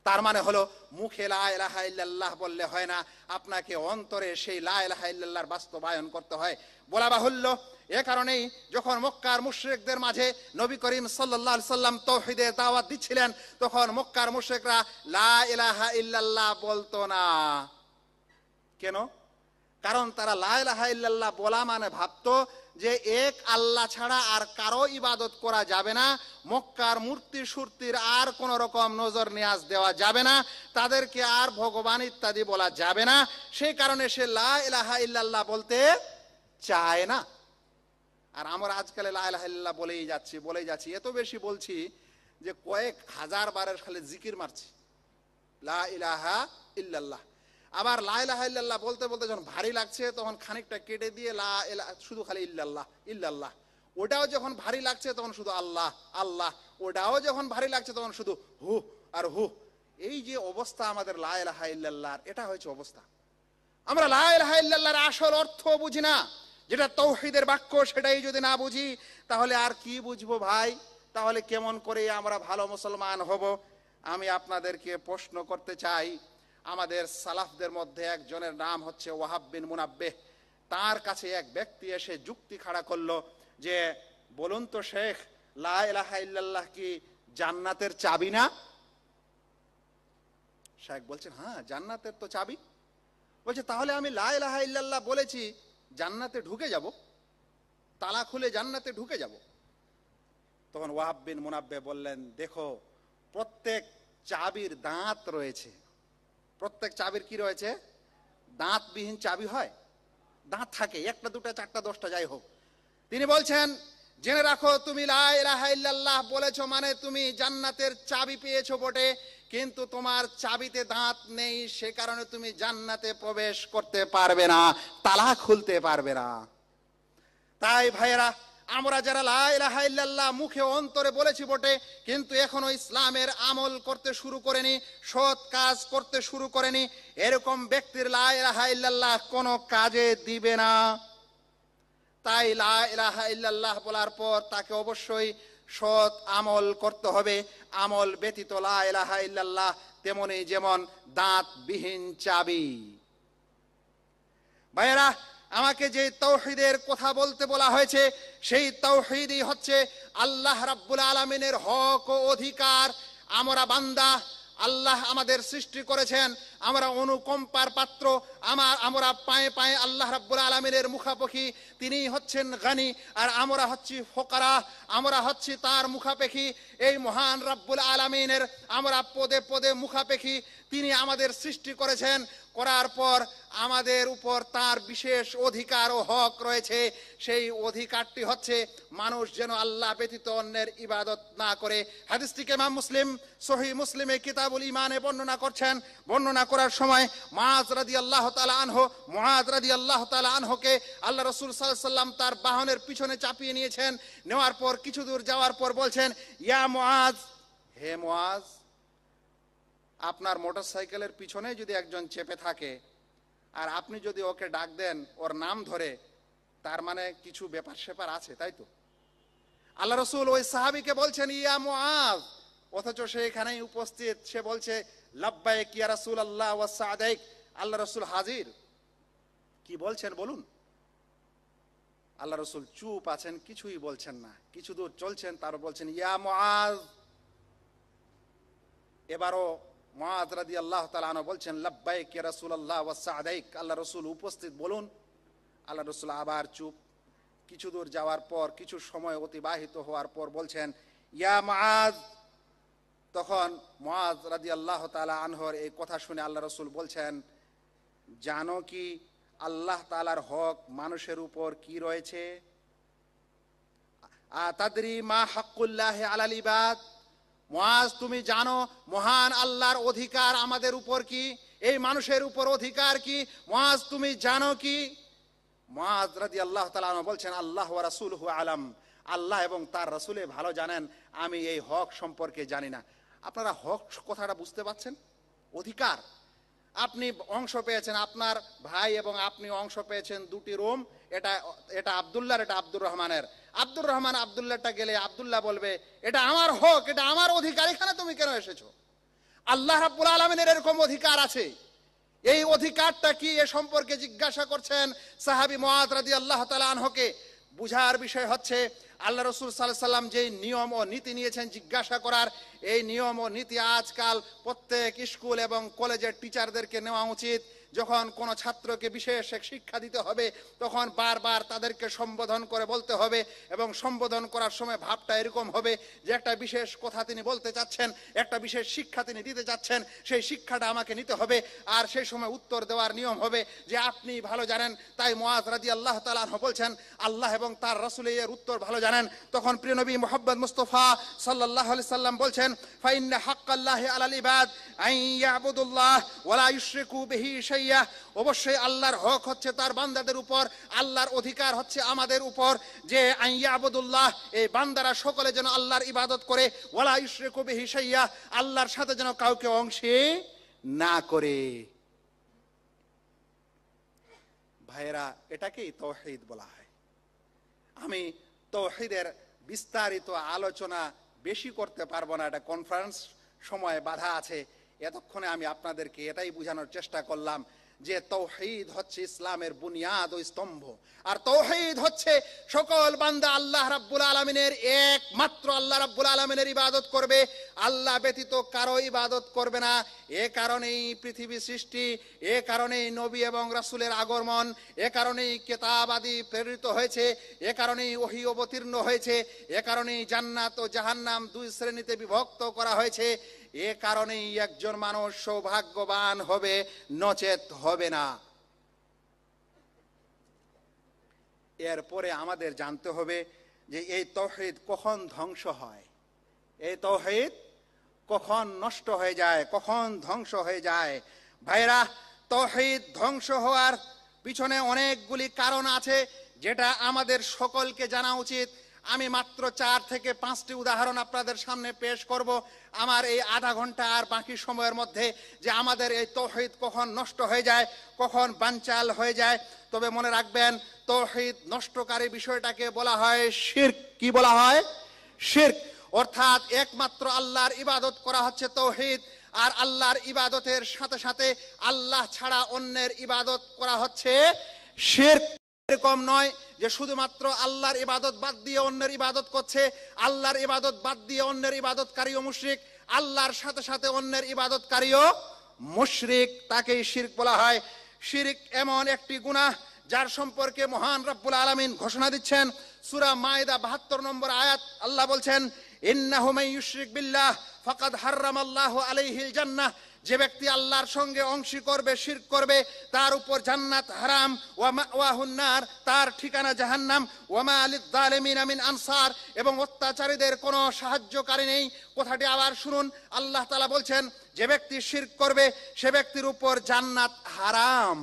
তার মানে হলো মুখে লাহ ইল্লাল্লাহ বললে হয় না আপনাকে অন্তরে সেই লাহা ইল্লাল্লাহর বাস্তবায়ন করতে হয় বলা বাহুল্য এ কারণেই যখন মক্কার মুশ্রেকদের মাঝে নবী করিম সাল্লাহ সাল্লাম তৌহিদের দাওয়াত দিচ্ছিলেন তখন মক্কার মুশ্রেকরা লা ইলাহা বলতো না কেন কারণ তারা লাহ ইল্লাল্লাহ বলা মানে ভাবতো যে এক আল্লাহ ছাড়া আর কারো ইবাদত করা যাবে না মক্কার মূর্তি সূর্তির আর কোন রকম নজর নিয়াজ দেওয়া যাবে না তাদেরকে আর ভগবান ইত্যাদি বলা যাবে না সেই কারণে সে লা ইলাহা ইল্লাল্লাহ বলতে চায় না আর আমরা আজকাল লা ইলাহা বলেই যাচ্ছি বলেই যাচ্ছি এত বেশি বলছি যে কয়েক হাজার বারের খালি জিকির মারছি লা ইলাহা ইল্লাল্লাহ আবার লাইলাহ ইল্লাহ বলতে বলতে যখন ভারী লাগছে তখন খানিকটা কেটে দিয়ে লা শুধু খালি ইল্লাল্লাহ ইল্লাল্লাহ ওটাও যখন ভারী লাগছে তখন শুধু আল্লাহ আল্লাহ ওটাও যখন ভারী লাগছে তখন শুধু হু আর হু এই যে অবস্থা আমাদের লাইলাহ ইল্লাল্লাহর এটা হয়েছে অবস্থা আমরা লাইলাহ ইল্লাল্লাহর আসল অর্থ বুঝি না যেটা তৌহিদের বাক্য সেটাই যদি না বুঝি তাহলে আর কি বুঝবো ভাই তাহলে কেমন করে আমরা ভালো মুসলমান হব আমি আপনাদেরকে প্রশ্ন করতে চাই আমাদের সালাফদের মধ্যে একজনের নাম হচ্ছে ওয়াহাব বিন মুনাব্বেহ তার কাছে এক ব্যক্তি এসে যুক্তি খাড়া করলো যে বলুন তো শেখ লাহ ইল্লাল্লাহ কি জান্নাতের চাবি না শেখ বলছেন হ্যাঁ জান্নাতের তো চাবি বলছে তাহলে আমি লাহ ইল্লাল্লাহ বলেছি জান্নাতে ঢুকে যাব তালা খুলে জান্নাতে ঢুকে যাব তখন ওয়াহাব বিন মুনাব্বে বললেন দেখো প্রত্যেক চাবির দাঁত রয়েছে প্রত্যেক চাবির কি রয়েছে দাঁতবিহীন চাবি হয় দাঁত থাকে একটা দুটা চারটা দশটা যাই হোক তিনি বলছেন জেনে রাখো তুমি লাহ বলেছ মানে তুমি জান্নাতের চাবি পেয়েছো বটে কিন্তু তোমার চাবিতে দাঁত নেই সে কারণে তুমি জান্নাতে প্রবেশ করতে পারবে না তালা খুলতে পারবে না তাই ভাইয়েরা আমরা যারা লাহাইল্লাহ মুখে অন্তরে বলেছি বটে কিন্তু এখনো ইসলামের আমল করতে শুরু করেনি সৎ কাজ করতে শুরু করেনি এরকম ব্যক্তির লাহাইল্লাহ কোনো কাজে দিবে না তাই লাহাইল্লাহ বলার পর তাকে অবশ্যই সৎ আমল করতে হবে আমল ব্যতীত লাহাইল্লাহ তেমনি যেমন দাঁত বিহীন চাবি ভাইয়েরা আমাকে যে তৌহিদের কথা বলতে বলা হয়েছে সেই তৌহিদই হচ্ছে আল্লাহ রাব্বুল আলমিনের হক ও অধিকার আমরা বান্দা আল্লাহ আমাদের সৃষ্টি করেছেন আমরা অনুকম্পার পাত্র আমার আমরা পায়ে পায়ে আল্লাহ রাব্বুল আলমিনের মুখাপেক্ষি তিনি হচ্ছেন গানি আর আমরা হচ্ছি ফোকারা আমরা হচ্ছি তার মুখাপেখি এই মহান রাব্বুল আলমিনের আমরা পদে পদে মুখাপেখি তিনি আমাদের সৃষ্টি করেছেন করার পর আমাদের উপর তার বিশেষ অধিকার ও হক রয়েছে সেই অধিকারটি হচ্ছে মানুষ যেন আল্লাহ ব্যতীত অন্যের ইবাদত না করে হাদিসটিকে ইমাম মুসলিম সহি মুসলিমে কিতাবুল ইমানে বর্ণনা করছেন বর্ণনা করার সময় মাজ রাদি আল্লাহ তালা আনহো মহাজ রাদি আল্লাহ তালা আনহোকে আল্লাহ রসুল সাল্লাহ সাল্লাম তার বাহনের পিছনে চাপিয়ে নিয়েছেন নেওয়ার পর কিছু দূর যাওয়ার পর বলছেন ইয়া মহাজ হে মহাজ আপনার মোটর সাইকেলের পিছনে যদি একজন চেপে থাকে আর আপনি যদি ওকে ডাক দেন ওর নাম ধরে তার মানে কিছু ব্যাপার স্যাপার আছে তাই তো আল্লাহ রসুল ওই সাহাবিকে বলছেন ইয়া মহাজ অথচ সে এখানেই উপস্থিত সে বলছে লাব্বায়েক রাসুল আল্লাহ ওয়াসাদাইক আল্লাহ রসুল হাজির কি বলছেন বলুন আল্লাহ রসুল চুপ আছেন কিছুই বলছেন না কিছু দূর চলছেন তারও বলছেন ইয়া মাজ এবারও মাজ রাদি আল্লাহ তালানো বলছেন লাব্বাইক কে রসুল আল্লাহ ওয়াসাদাইক আল্লাহ রসুল উপস্থিত বলুন আল্লাহ রসুল আবার চুপ কিছু দূর যাওয়ার পর কিছু সময় অতিবাহিত হওয়ার পর বলছেন ইয়া মাজ তখন মহাজ রাজি আল্লাহ তালা আনহর এই কথা শুনে আল্লাহ রসুল বলছেন জানো কি আল্লাহ তালার হক মানুষের উপর কি রয়েছে মা মহাজ তুমি জানো মহান আল্লাহর অধিকার আমাদের উপর কি এই মানুষের উপর অধিকার কি মহাজ তুমি জানো কি মহাজ রাজি আল্লাহ তালা বলছেন আল্লাহ রাসুল হু আল্লাহ এবং তার রসুলে ভালো জানেন আমি এই হক সম্পর্কে জানি না আপনারা হক কথাটা বুঝতে পারছেন অধিকার আপনি অংশ পেয়েছেন আপনার ভাই এবং আপনি অংশ পেয়েছেন দুটি রুম এটা এটা আবদুল্লার এটা আব্দুর রহমানের আব্দুর রহমান আবদুল্লাহটা গেলে আবদুল্লাহ বলবে এটা আমার হক এটা আমার অধিকার এখানে তুমি কেন এসেছো আল্লাহ রাবুল আলমিনের এরকম অধিকার আছে এই অধিকারটা কি এ সম্পর্কে জিজ্ঞাসা করছেন সাহাবি মহাদ রাদি আল্লাহ তালা আনহকে বুঝার বিষয় হচ্ছে আল্লাহ রসুল সাল্লাহ সাল্লাম যেই নিয়ম ও নীতি নিয়েছেন জিজ্ঞাসা করার এই নিয়ম ও নীতি আজকাল প্রত্যেক স্কুল এবং কলেজের টিচারদেরকে নেওয়া উচিত যখন কোনো ছাত্রকে বিশেষ এক শিক্ষা দিতে হবে তখন বারবার তাদেরকে সম্বোধন করে বলতে হবে এবং সম্বোধন করার সময় ভাবটা এরকম হবে যে একটা বিশেষ কথা তিনি বলতে চাচ্ছেন একটা বিশেষ শিক্ষা তিনি দিতে চাচ্ছেন সেই শিক্ষাটা আমাকে নিতে হবে আর সেই সময় উত্তর দেওয়ার নিয়ম হবে যে আপনি ভালো জানেন তাই মোয়াজ রাজি আল্লাহ তালাহ বলছেন আল্লাহ এবং তার রসুল এর উত্তর ভালো জানেন তখন প্রিয়নবী মোহাম্মদ মুস্তফা সাল্লাহ আলি সাল্লাম বলছেন ফাইন্না হাক্কাল্লাহ আলাল ইবাদ আইয়াবুদুল্লাহ ওয়ালা ইউশরিকু বিহি ওয়াসাইয়া অবশ্যই আল্লাহর হক হচ্ছে তার বান্দাদের উপর আল্লাহর অধিকার হচ্ছে আমাদের উপর যে আইয়া আবদুল্লাহ এই বান্দারা সকলে যেন আল্লাহর ইবাদত করে ওলা ইসরে কবি হিসাইয়া আল্লাহর সাথে যেন কাউকে অংশে না করে ভাইরা এটাকেই তৌহিদ বলা হয় আমি তৌহিদের বিস্তারিত আলোচনা বেশি করতে পারবো না এটা কনফারেন্স সময়ে বাধা আছে এতক্ষণে আমি আপনাদেরকে এটাই বোঝানোর চেষ্টা করলাম যে তৌহিদ হচ্ছে ইসলামের বুনিয়াদ ও স্তম্ভ আর তৌহিদ হচ্ছে সকল বান্দা আল্লাহ রাব্বুল আলমিনের একমাত্র আল্লাহ রাব্বুল আলমিনের ইবাদত করবে আল্লাহ ব্যতীত কারো ইবাদত করবে না এ কারণেই পৃথিবী সৃষ্টি এ কারণেই নবী এবং রাসুলের আগমন এ কারণেই কেতাব আদি প্রেরিত হয়েছে এ কারণেই ওহি অবতীর্ণ হয়েছে এ কারণেই জান্নাত ও জাহান্নাম দুই শ্রেণীতে বিভক্ত করা হয়েছে এ কারণেই একজন মানুষ সৌভাগ্যবান হবে নচেত হবে না এরপরে আমাদের জানতে হবে যে এই তহিদ কখন ধ্বংস হয় এই তহিদ কখন নষ্ট হয়ে যায় কখন ধ্বংস হয়ে যায় ভাইরা তহিদ ধ্বংস হওয়ার পিছনে অনেকগুলি কারণ আছে যেটা আমাদের সকলকে জানা উচিত আমি মাত্র চার থেকে পাঁচটি উদাহরণ আপনাদের সামনে পেশ করব আমার এই আধা ঘন্টা আর বাকি সময়ের মধ্যে যে আমাদের এই তহিদ কখন নষ্ট হয়ে যায় কখন বানচাল হয়ে যায় তবে মনে রাখবেন তহিদ নষ্টকারী বিষয়টাকে বলা হয় শির কি বলা হয় শির অর্থাৎ একমাত্র আল্লাহর ইবাদত করা হচ্ছে তৌহিদ আর আল্লাহর ইবাদতের সাথে সাথে আল্লাহ ছাড়া অন্যের ইবাদত করা হচ্ছে শির এরকম নয় যে শুধুমাত্র আল্লাহর ইবাদত বাদ দিয়ে অন্যের ইবাদত করছে আল্লাহর ইবাদত বাদ দিয়ে অন্যের ইবাদতকারীও মুশরিক আল্লাহর সাথে সাথে অন্যের ইবাদতকারীও মুশরিক তাকেই শিরক বলা হয় শিরিক এমন একটি গুনাহ যার সম্পর্কে মহান রব্বুল আলমিন ঘোষণা দিচ্ছেন সুরা মায়দা বাহাত্তর নম্বর আয়াত আল্লাহ বলছেন ইন্নাহু মাই ইউশরিক বিল্লাহ ফাকাদ হারামাল্লাহু আলাইহিল জান্নাহ যে ব্যক্তি আল্লাহর সঙ্গে অংশী করবে শির করবে তার উপর জান্নাত হারাম ওয়াহুন্নার তার ঠিকানা জাহান্নাম ওয়ামা আলী দালেমিন আমিন আনসার এবং অত্যাচারীদের কোনো সাহায্যকারী নেই কথাটি আবার শুনুন আল্লাহ তালা বলছেন যে ব্যক্তি শির করবে সে ব্যক্তির উপর জান্নাত হারাম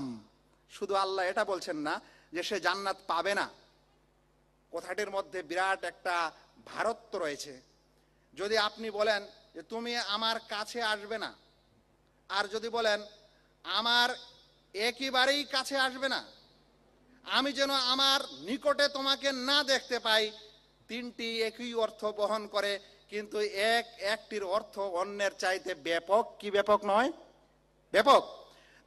শুধু আল্লাহ এটা বলছেন না যে সে জান্নাত পাবে না কথাটির মধ্যে বিরাট একটা ভারত্ব রয়েছে যদি আপনি বলেন যে তুমি আমার কাছে আসবে না আর যদি বলেন আমার একেবারেই কাছে আসবে না আমি যেন আমার নিকটে তোমাকে না দেখতে পাই তিনটি একই অর্থ বহন করে কিন্তু এক একটির অর্থ অন্যের চাইতে ব্যাপক কি ব্যাপক নয় ব্যাপক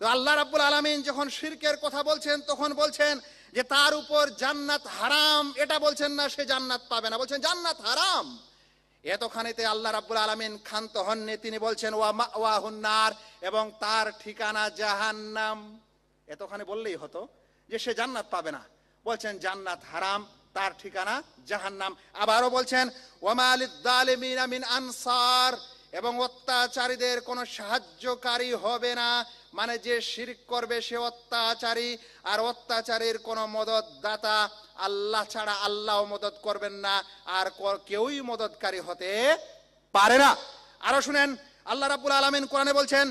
তো আল্লাহ রাব্বুল আলমিন যখন শির্কের কথা বলছেন তখন বলছেন যে তার উপর জান্নাত হারাম এটা বলছেন না সে জান্নাত পাবে না বলছেন জান্নাত হারাম এতখানিতে আল্লাহ রাব্বুল আলমিন ক্ষান্ত নে তিনি বলছেন ওয়া মা ওয়াহুন্নার এবং তার ঠিকানা জাহান্নাম এতখানে বললেই হতো যে সে জান্নাত পাবে না বলছেন জান্নাত হারাম তার ঠিকানা জাহান্নাম আবারও বলছেন ওয়ামালিদ্দালিমিন আনসার এবং অত্যাচারীদের কোনো সাহায্যকারী হবে না মানে যে শিরিক করবে সে অত্যাচারী আর অত্যাচারীর কোনো মদতদাতা আল্লাহ ছাড়া আল্লাহ মদত করবেন না আর কেউই মদতকারী হতে পারে না আরো শুনেন আল্লাহ রাবুল আলমিন কোরআনে বলছেন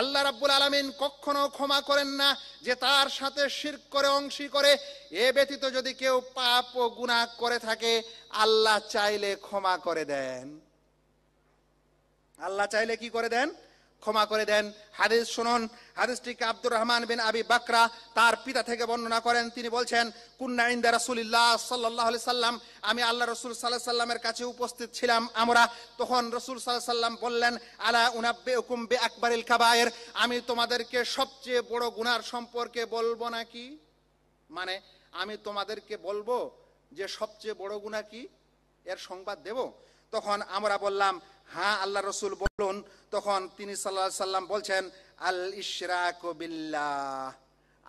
আল্লাহ রাব্বুল আলমিন কখনো ক্ষমা করেন না যে তার সাথে শির করে অংশী করে এ ব্যতীত যদি কেউ পাপ ও গুণা করে থাকে আল্লাহ চাইলে ক্ষমা করে দেন আল্লাহ চাইলে কি করে দেন ক্ষমা করে দেন হাদিস শুনুন হাদিসটিকে আব্দুর রহমান বিন আবি বাকরা তার পিতা থেকে বর্ণনা করেন তিনি বলছেন কুন্না ইন্দা রসুলিল্লাহ সাল্লাহ সাল্লাম আমি আল্লাহ রসুল সাল্লাহ সাল্লামের কাছে উপস্থিত ছিলাম আমরা তখন রসুল সাল্লাহ সাল্লাম বললেন আলা উনাব্বে হুকুম বে ইল কাবায়ের আমি তোমাদেরকে সবচেয়ে বড় গুনার সম্পর্কে বলবো নাকি মানে আমি তোমাদেরকে বলবো যে সবচেয়ে বড় গুণা কি এর সংবাদ দেব তখন আমরা বললাম হ্যাঁ আল্লাহ রসুল বলুন তখন তিনি সাল্লা সাল্লাম বলছেন আল ইসরা কবিল্লা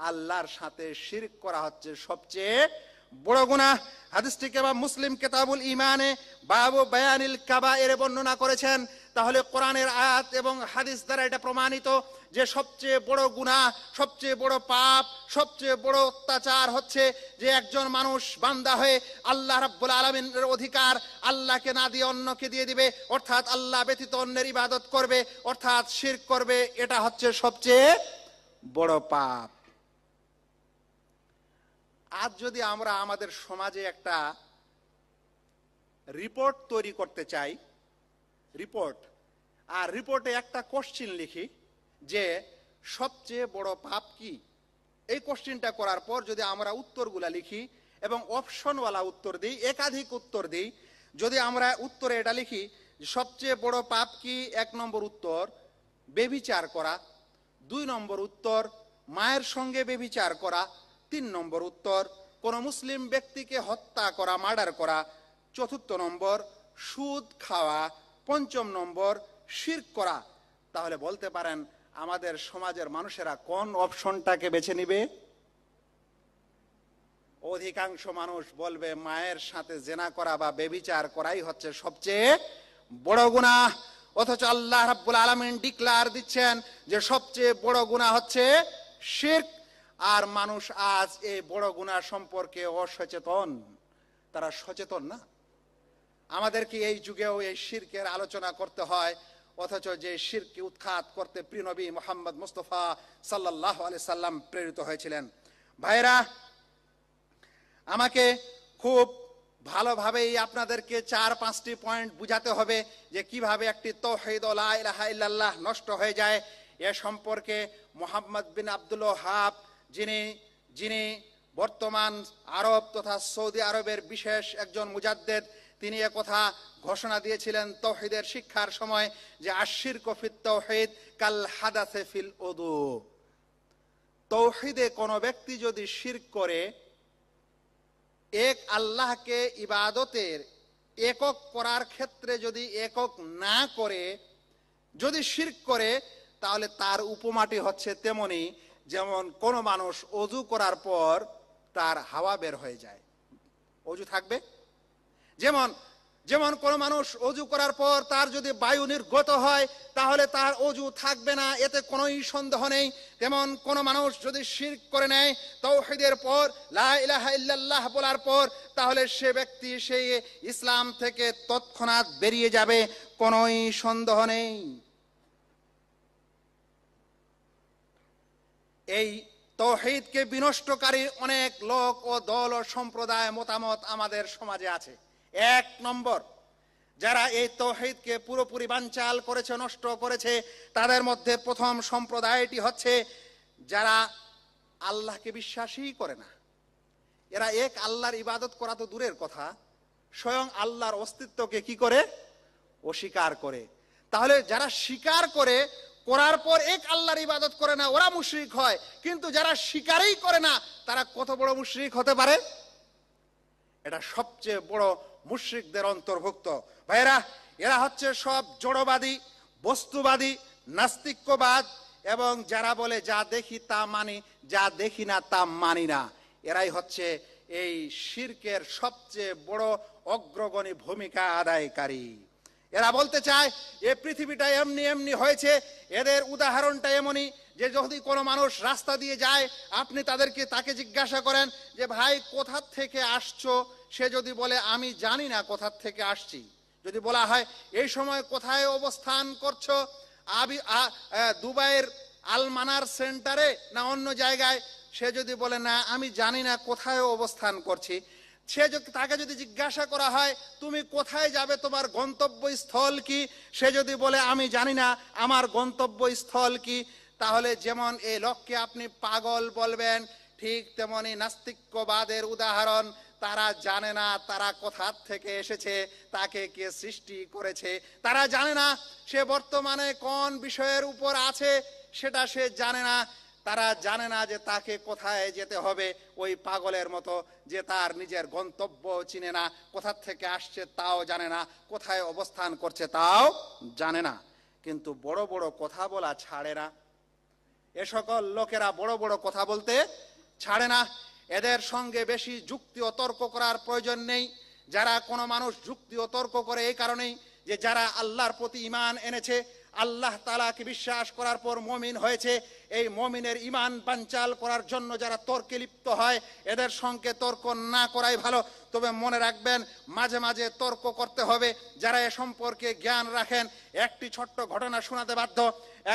আল্লাহর সাথে শির করা হচ্ছে সবচেয়ে বড় গুণা হাদিসটিকে বা মুসলিম কেতাবুল ইমানে বাবু বায়ানিল কাবা এর বর্ণনা করেছেন তাহলে কোরআনের আয়াত এবং হাদিস দ্বারা এটা প্রমাণিত যে সবচেয়ে বড় গুণা সবচেয়ে বড় পাপ সবচেয়ে বড় অত্যাচার হচ্ছে যে একজন মানুষ বান্দা হয়ে আল্লাহ রাব্বুল আলমিনের অধিকার আল্লাহকে না দিয়ে অন্যকে দিয়ে দিবে অর্থাৎ আল্লাহ ব্যতীত অন্যের ইবাদত করবে অর্থাৎ শির করবে এটা হচ্ছে সবচেয়ে বড় পাপ আজ যদি আমরা আমাদের সমাজে একটা রিপোর্ট তৈরি করতে চাই রিপোর্ট আর রিপোর্টে একটা কোশ্চিন লিখি যে সবচেয়ে বড় পাপ কি এই কোশ্চিনটা করার পর যদি আমরা উত্তরগুলা লিখি এবং অপশনওয়ালা উত্তর দিই একাধিক উত্তর দিই যদি আমরা উত্তরে এটা লিখি সবচেয়ে বড় পাপ কি এক নম্বর উত্তর বেবিচার করা দুই নম্বর উত্তর মায়ের সঙ্গে বেবিচার করা তিন নম্বর উত্তর কোন মুসলিম ব্যক্তিকে হত্যা করা মার্ডার করা চতুর্থ নম্বর সুদ খাওয়া পঞ্চম নম্বর শির করা তাহলে বলতে পারেন আমাদের সমাজের মানুষেরা কোন অপশনটাকে বেছে নিবে অধিকাংশ মানুষ বলবে মায়ের সাথে জেনা করা বা বেবিচার করাই হচ্ছে সবচেয়ে বড় গুণা অথচ আল্লাহ রাবুল আলামিন ডিক্লার দিচ্ছেন যে সবচেয়ে বড় গুণা হচ্ছে শির্ক আর মানুষ আজ এই বড় গুণা সম্পর্কে অসচেতন তারা সচেতন না আমাদেরকে এই যুগেও এই শির্কের আলোচনা করতে হয় অথচ যে শিরকে উৎখাত করতে প্রিনবী মোহাম্মদ মুস্তফা সাল্লাহ আলি সাল্লাম প্রেরিত হয়েছিলেন ভাইরা আমাকে খুব ভালোভাবেই আপনাদেরকে চার পাঁচটি পয়েন্ট বুঝাতে হবে যে কিভাবে একটি তৌহিদ ইলাহা ইল্লাল্লাহ নষ্ট হয়ে যায় এ সম্পর্কে মোহাম্মদ বিন আবদুল হাব যিনি যিনি বর্তমান আরব তথা সৌদি আরবের বিশেষ একজন মুজাদ্দেদ তিনি কথা ঘোষণা দিয়েছিলেন তৌহিদের শিক্ষার সময় যে আশির কফির তৌহিদ কাল হাদাসে ফিল ওদু তৌহিদে কোনো ব্যক্তি যদি শির করে এক আল্লাহকে ইবাদতের একক করার ক্ষেত্রে যদি একক না করে যদি শির করে তাহলে তার উপমাটি হচ্ছে তেমনি যেমন কোনো মানুষ অজু করার পর তার হাওয়া বের হয়ে যায় অজু থাকবে যেমন যেমন কোনো মানুষ অজু করার পর তার যদি বায়ু নির্গত হয় তাহলে তার অজু থাকবে না এতে কোনোই সন্দেহ নেই তেমন কোনো মানুষ যদি শির করে নেয় তৌহিদের পর লাহ বলার পর তাহলে সে ব্যক্তি সেই ইসলাম থেকে তৎক্ষণাৎ বেরিয়ে যাবে কোনোই সন্দেহ নেই এই তহিদকে বিনষ্টকারী অনেক লোক ও দল ও সম্প্রদায় মতামত আমাদের সমাজে আছে এক নম্বর যারা এই তহিদকে পুরোপুরি বাঞ্চাল করেছে নষ্ট করেছে তাদের মধ্যে প্রথম সম্প্রদায়টি হচ্ছে যারা আল্লাহকে বিশ্বাসই করে না এরা এক আল্লাহর ইবাদত করা তো দূরের কথা স্বয়ং আল্লাহর অস্তিত্বকে কি করে অস্বীকার করে তাহলে যারা স্বীকার করে করার পর এক আল্লাহর ইবাদত করে না ওরা মুশ্রিক হয় কিন্তু যারা শিকারেই করে না তারা কত বড় মুশ্রিক হতে পারে এটা সবচেয়ে বড় মুশ্রিকদের অন্তর্ভুক্ত ভাইরা এরা হচ্ছে সব জড়বাদী বস্তুবাদী নাস্তিক্যবাদ এবং যারা বলে যা দেখি তা মানি যা দেখি না তা মানি না এরাই হচ্ছে এই শির্কের সবচেয়ে বড় অগ্রগণী ভূমিকা আদায়কারী এরা বলতে চায় এ পৃথিবীটা এমনি এমনি হয়েছে এদের উদাহরণটা এমনই যে যদি কোনো মানুষ রাস্তা দিয়ে যায় আপনি তাদেরকে তাকে জিজ্ঞাসা করেন যে ভাই কোথার থেকে আসছো সে যদি বলে আমি জানি না কোথার থেকে আসছি যদি বলা হয় এই সময় কোথায় অবস্থান করছো আবি দুবাইয়ের আলমানার সেন্টারে না অন্য জায়গায় সে যদি বলে না আমি জানি না কোথায় অবস্থান করছি সে তাকে যদি জিজ্ঞাসা করা হয় তুমি কোথায় যাবে তোমার গন্তব্যস্থল কি সে যদি বলে আমি জানি না আমার গন্তব্যস্থল কি তাহলে যেমন এই লক্ষ্যে আপনি পাগল বলবেন ঠিক তেমনি নাস্তিক্যবাদের উদাহরণ তারা জানে না তারা কোথার থেকে এসেছে তাকে কে সৃষ্টি করেছে তারা জানে না সে বর্তমানে কোন বিষয়ের উপর আছে সেটা সে জানে না তারা জানে না যে তাকে কোথায় যেতে হবে ওই পাগলের মতো যে তার নিজের গন্তব্য চিনে না কোথা থেকে আসছে তাও জানে না কোথায় অবস্থান করছে তাও জানে না কিন্তু বড় বড় কথা বলা ছাড়ে না এ সকল লোকেরা বড় বড় কথা বলতে ছাড়ে না এদের সঙ্গে বেশি যুক্তি ও তর্ক করার প্রয়োজন নেই যারা কোনো মানুষ যুক্তি ও তর্ক করে এই কারণেই যে যারা আল্লাহর প্রতি ইমান এনেছে আল্লাহ তালাকে বিশ্বাস করার পর মমিন হয়েছে এই মমিনের ইমান পাঞ্চাল করার জন্য যারা তর্কে লিপ্ত হয় এদের সঙ্গে তর্ক না করাই ভালো তবে মনে রাখবেন মাঝে মাঝে তর্ক করতে হবে যারা এ সম্পর্কে জ্ঞান রাখেন একটি ছোট্ট ঘটনা শোনাতে বাধ্য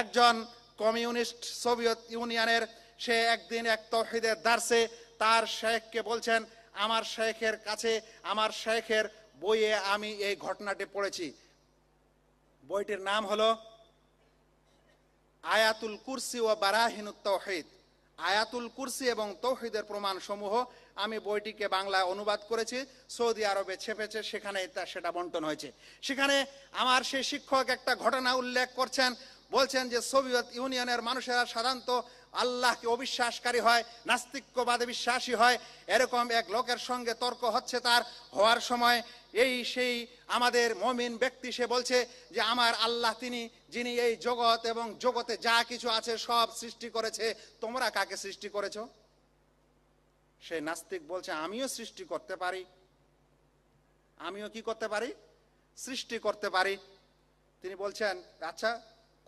একজন কমিউনিস্ট সোভিয়েত ইউনিয়নের সে একদিন এক তহিদের দার্সে তার শেখকে বলছেন আমার শেখের কাছে আমার শেখের বইয়ে আমি এই ঘটনাটি পড়েছি বইটির নাম হলো আয়াতুল কুরসি ও বারাহিন তৌহিদ আয়াতুল কুরসি এবং তৌহিদের প্রমাণ সমূহ আমি বইটিকে বাংলায় অনুবাদ করেছি সৌদি আরবে ছেপেছে সেখানে সেটা বন্টন হয়েছে সেখানে আমার সেই শিক্ষক একটা ঘটনা উল্লেখ করছেন বলছেন যে সোভিয়েত ইউনিয়নের মানুষেরা সাধারণত আল্লাহকে অবিশ্বাসকারী হয় নাস্তিক্যবাদে বিশ্বাসী হয় এরকম এক লোকের সঙ্গে তর্ক হচ্ছে তার হওয়ার সময় এই সেই আমাদের মমিন ব্যক্তি সে বলছে যে আমার আল্লাহ তিনি যিনি এই জগৎ এবং জগতে যা কিছু আছে সব সৃষ্টি করেছে তোমরা কাকে সৃষ্টি করেছ সে নাস্তিক বলছে আমিও সৃষ্টি করতে পারি আমিও কি করতে পারি সৃষ্টি করতে পারি তিনি বলছেন আচ্ছা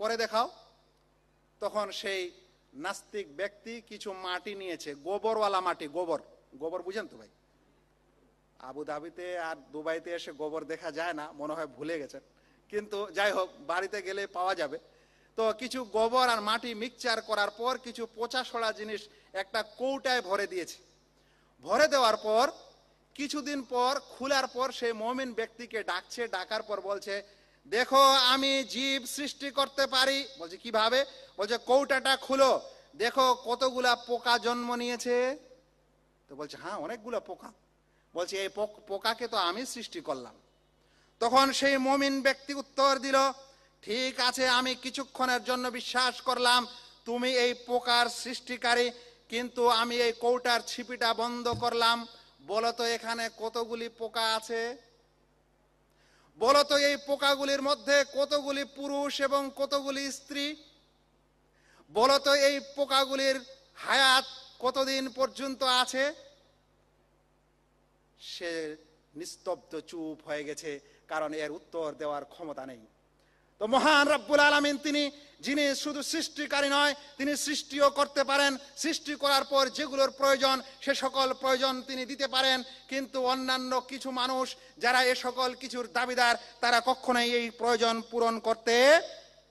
করে দেখাও তখন সেই নাস্তিক ব্যক্তি কিছু মাটি নিয়েছে গোবরওয়ালা মাটি গোবর গোবর বুঝেন তো ভাই আবুধাবিতে আর দুবাইতে এসে গোবর দেখা যায় না মনে হয় ভুলে গেছেন কিন্তু যাই হোক বাড়িতে গেলে পাওয়া যাবে তো কিছু গোবর আর মাটি মিক্সচার করার পর কিছু পচা সরা জিনিস একটা কৌটায় ভরে দিয়েছে ভরে দেওয়ার পর কিছুদিন পর খোলার পর সেই মমিন ব্যক্তিকে ডাকছে ডাকার পর বলছে দেখো আমি জীব সৃষ্টি করতে পারি বলছে কিভাবে বলছে কৌটাটা খুলো দেখো কতগুলা পোকা জন্ম নিয়েছে তো বলছে হ্যাঁ অনেকগুলা পোকা বলছে এই পোকাকে তো আমি সৃষ্টি করলাম তখন সেই মমিন ব্যক্তি উত্তর দিল ঠিক আছে আমি কিছুক্ষণের জন্য বিশ্বাস করলাম তুমি এই পোকার সৃষ্টিকারী কিন্তু আমি এই কৌটার ছিপিটা বন্ধ করলাম বলতো এখানে কতগুলি পোকা আছে বলতো এই পোকাগুলির মধ্যে কতগুলি পুরুষ এবং কতগুলি স্ত্রী বলতো এই পোকাগুলির হায়াত কতদিন পর্যন্ত আছে সে নিস্তব্ধ চুপ হয়ে গেছে কারণ এর উত্তর দেওয়ার ক্ষমতা নেই তো মহান রব্বুল আলমিন তিনি যিনি শুধু সৃষ্টিকারী নয় তিনি সৃষ্টিও করতে পারেন সৃষ্টি করার পর যেগুলোর প্রয়োজন সে সকল প্রয়োজন তিনি দিতে পারেন কিন্তু অন্যান্য কিছু মানুষ যারা এ সকল কিছুর দাবিদার তারা কখনোই এই প্রয়োজন পূরণ করতে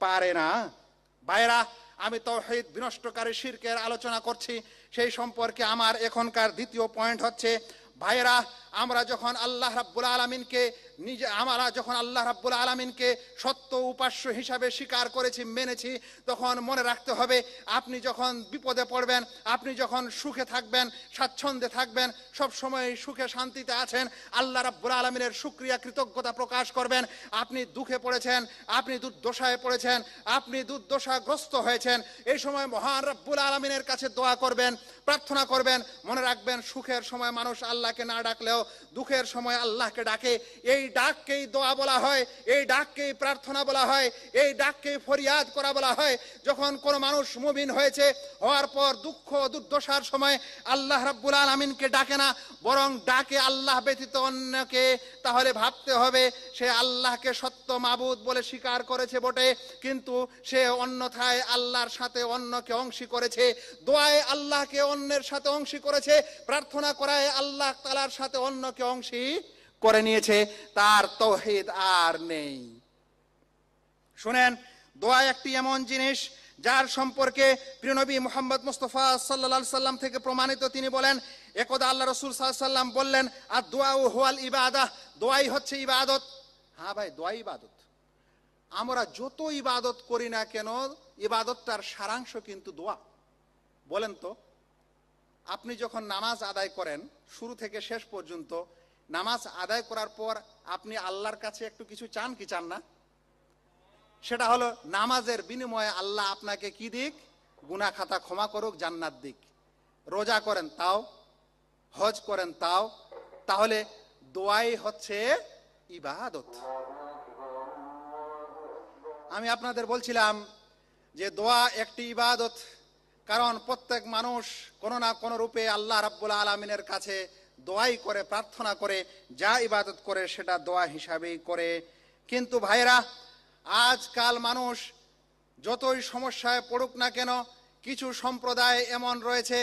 পারে না বাইরা আমি তৌহিদ বিনষ্টকারী শির্কের আলোচনা করছি সেই সম্পর্কে আমার এখনকার দ্বিতীয় পয়েন্ট হচ্ছে ভাইরা আমরা যখন আল্লাহ রাব্বুল আলমিনকে নিজে আমরা যখন আল্লাহ রাব্বুল আলমিনকে সত্য উপাস্য হিসাবে স্বীকার করেছি মেনেছি তখন মনে রাখতে হবে আপনি যখন বিপদে পড়বেন আপনি যখন সুখে থাকবেন স্বাচ্ছন্দ্যে থাকবেন সব সময় সুখে শান্তিতে আছেন আল্লাহ রাব্বুল আলমিনের সুক্রিয়া কৃতজ্ঞতা প্রকাশ করবেন আপনি দুঃখে পড়েছেন আপনি দুর্দশায় পড়েছেন আপনি দুর্দশাগ্রস্ত হয়েছেন এই সময় মহান রাব্বুল আলমিনের কাছে দোয়া করবেন প্রার্থনা করবেন মনে রাখবেন সুখের সময় মানুষ আল্লাহকে না ডাকলেও দুঃখের সময় আল্লাহকে ডাকে এই ডাককেই দোয়া বলা হয় এই ডাককেই প্রার্থনা বলা হয় এই ডাককেই ফরিয়াদ করা বলা হয় যখন কোনো মানুষ মুমিন হয়েছে হওয়ার পর দুঃখ দুর্দশার সময় আল্লাহ রাব্বুল আলমিনকে ডাকে না বরং ডাকে আল্লাহ ব্যতীত অন্যকে তাহলে ভাবতে হবে সে আল্লাহকে সত্য মাবুদ বলে স্বীকার করেছে বটে কিন্তু সে অন্যথায় আল্লাহর সাথে অন্যকে অংশী করেছে দোয়ায় আল্লাহকে অন্যের সাথে অংশী করেছে প্রার্থনা করায় আল্লাহ তালার সাথে অন্যকে অংশী করে নিয়েছে তার তহিদ আর নেই শুনেন দোয়া একটি এমন জিনিস যার সম্পর্কে প্রিয়নবী মোহাম্মদ মুস্তফা সাল্লা সাল্লাম থেকে প্রমাণিত তিনি বলেন একদা আল্লাহ রসুল সাল্লাম বললেন আর দোয়া ও হোয়াল ইবাদা দোয়াই হচ্ছে ইবাদত হ্যাঁ ভাই দোয়াই ইবাদত আমরা যত ইবাদত করি না কেন ইবাদতটার সারাংশ কিন্তু দোয়া বলেন তো আপনি যখন নামাজ আদায় করেন শুরু থেকে শেষ পর্যন্ত নামাজ আদায় করার পর আপনি আল্লাহর কাছে একটু কিছু চান কি চান না সেটা হলো নামাজের বিনিময়ে আল্লাহ আপনাকে কি দিক গুনা খাতা ক্ষমা করুক জান্নাত দিক রোজা করেন তাও হজ করেন তাও তাহলে দোয়াই হচ্ছে ইবাদত আমি আপনাদের বলছিলাম যে দোয়া একটি ইবাদত কারণ প্রত্যেক মানুষ কোনো না কোনো রূপে আল্লাহ রাব্বুল আলমিনের কাছে দোয়াই করে প্রার্থনা করে যা ইবাদত করে সেটা দোয়া হিসাবেই করে কিন্তু ভাইরা আজকাল মানুষ যতই সমস্যায় পড়ুক না কেন কিছু সম্প্রদায় এমন রয়েছে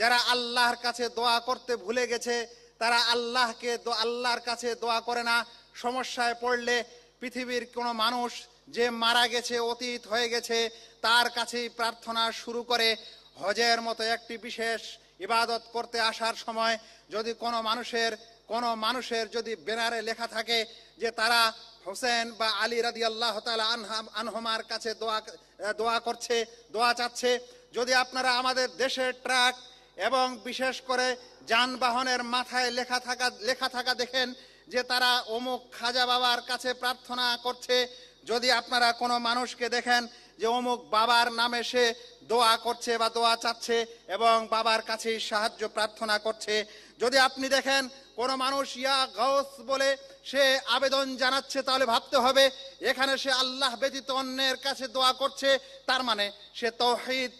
যারা আল্লাহর কাছে দোয়া করতে ভুলে গেছে তারা আল্লাহকে আল্লাহর কাছে দোয়া করে না সমস্যায় পড়লে পৃথিবীর কোনো মানুষ যে মারা গেছে অতীত হয়ে গেছে তার কাছেই প্রার্থনা শুরু করে হজের মতো একটি বিশেষ ইবাদত করতে আসার সময় যদি কোনো মানুষের কোনো মানুষের যদি বেনারে লেখা থাকে যে তারা হোসেন বা আলী রাদি আল্লাহ তালা আনহমার কাছে দোয়া দোয়া করছে দোয়া চাচ্ছে যদি আপনারা আমাদের দেশের ট্রাক এবং বিশেষ করে যানবাহনের মাথায় লেখা থাকা লেখা থাকা দেখেন যে তারা অমুক খাজা বাবার কাছে প্রার্থনা করছে যদি আপনারা কোনো মানুষকে দেখেন যে অমুক বাবার নামে সে দোয়া করছে বা দোয়া চাচ্ছে এবং বাবার কাছে সাহায্য প্রার্থনা করছে যদি আপনি দেখেন কোনো মানুষ ইয়া গৌস বলে সে আবেদন জানাচ্ছে তাহলে ভাবতে হবে এখানে সে আল্লাহ ব্যতীত অন্যের কাছে দোয়া করছে তার মানে সে তহিদ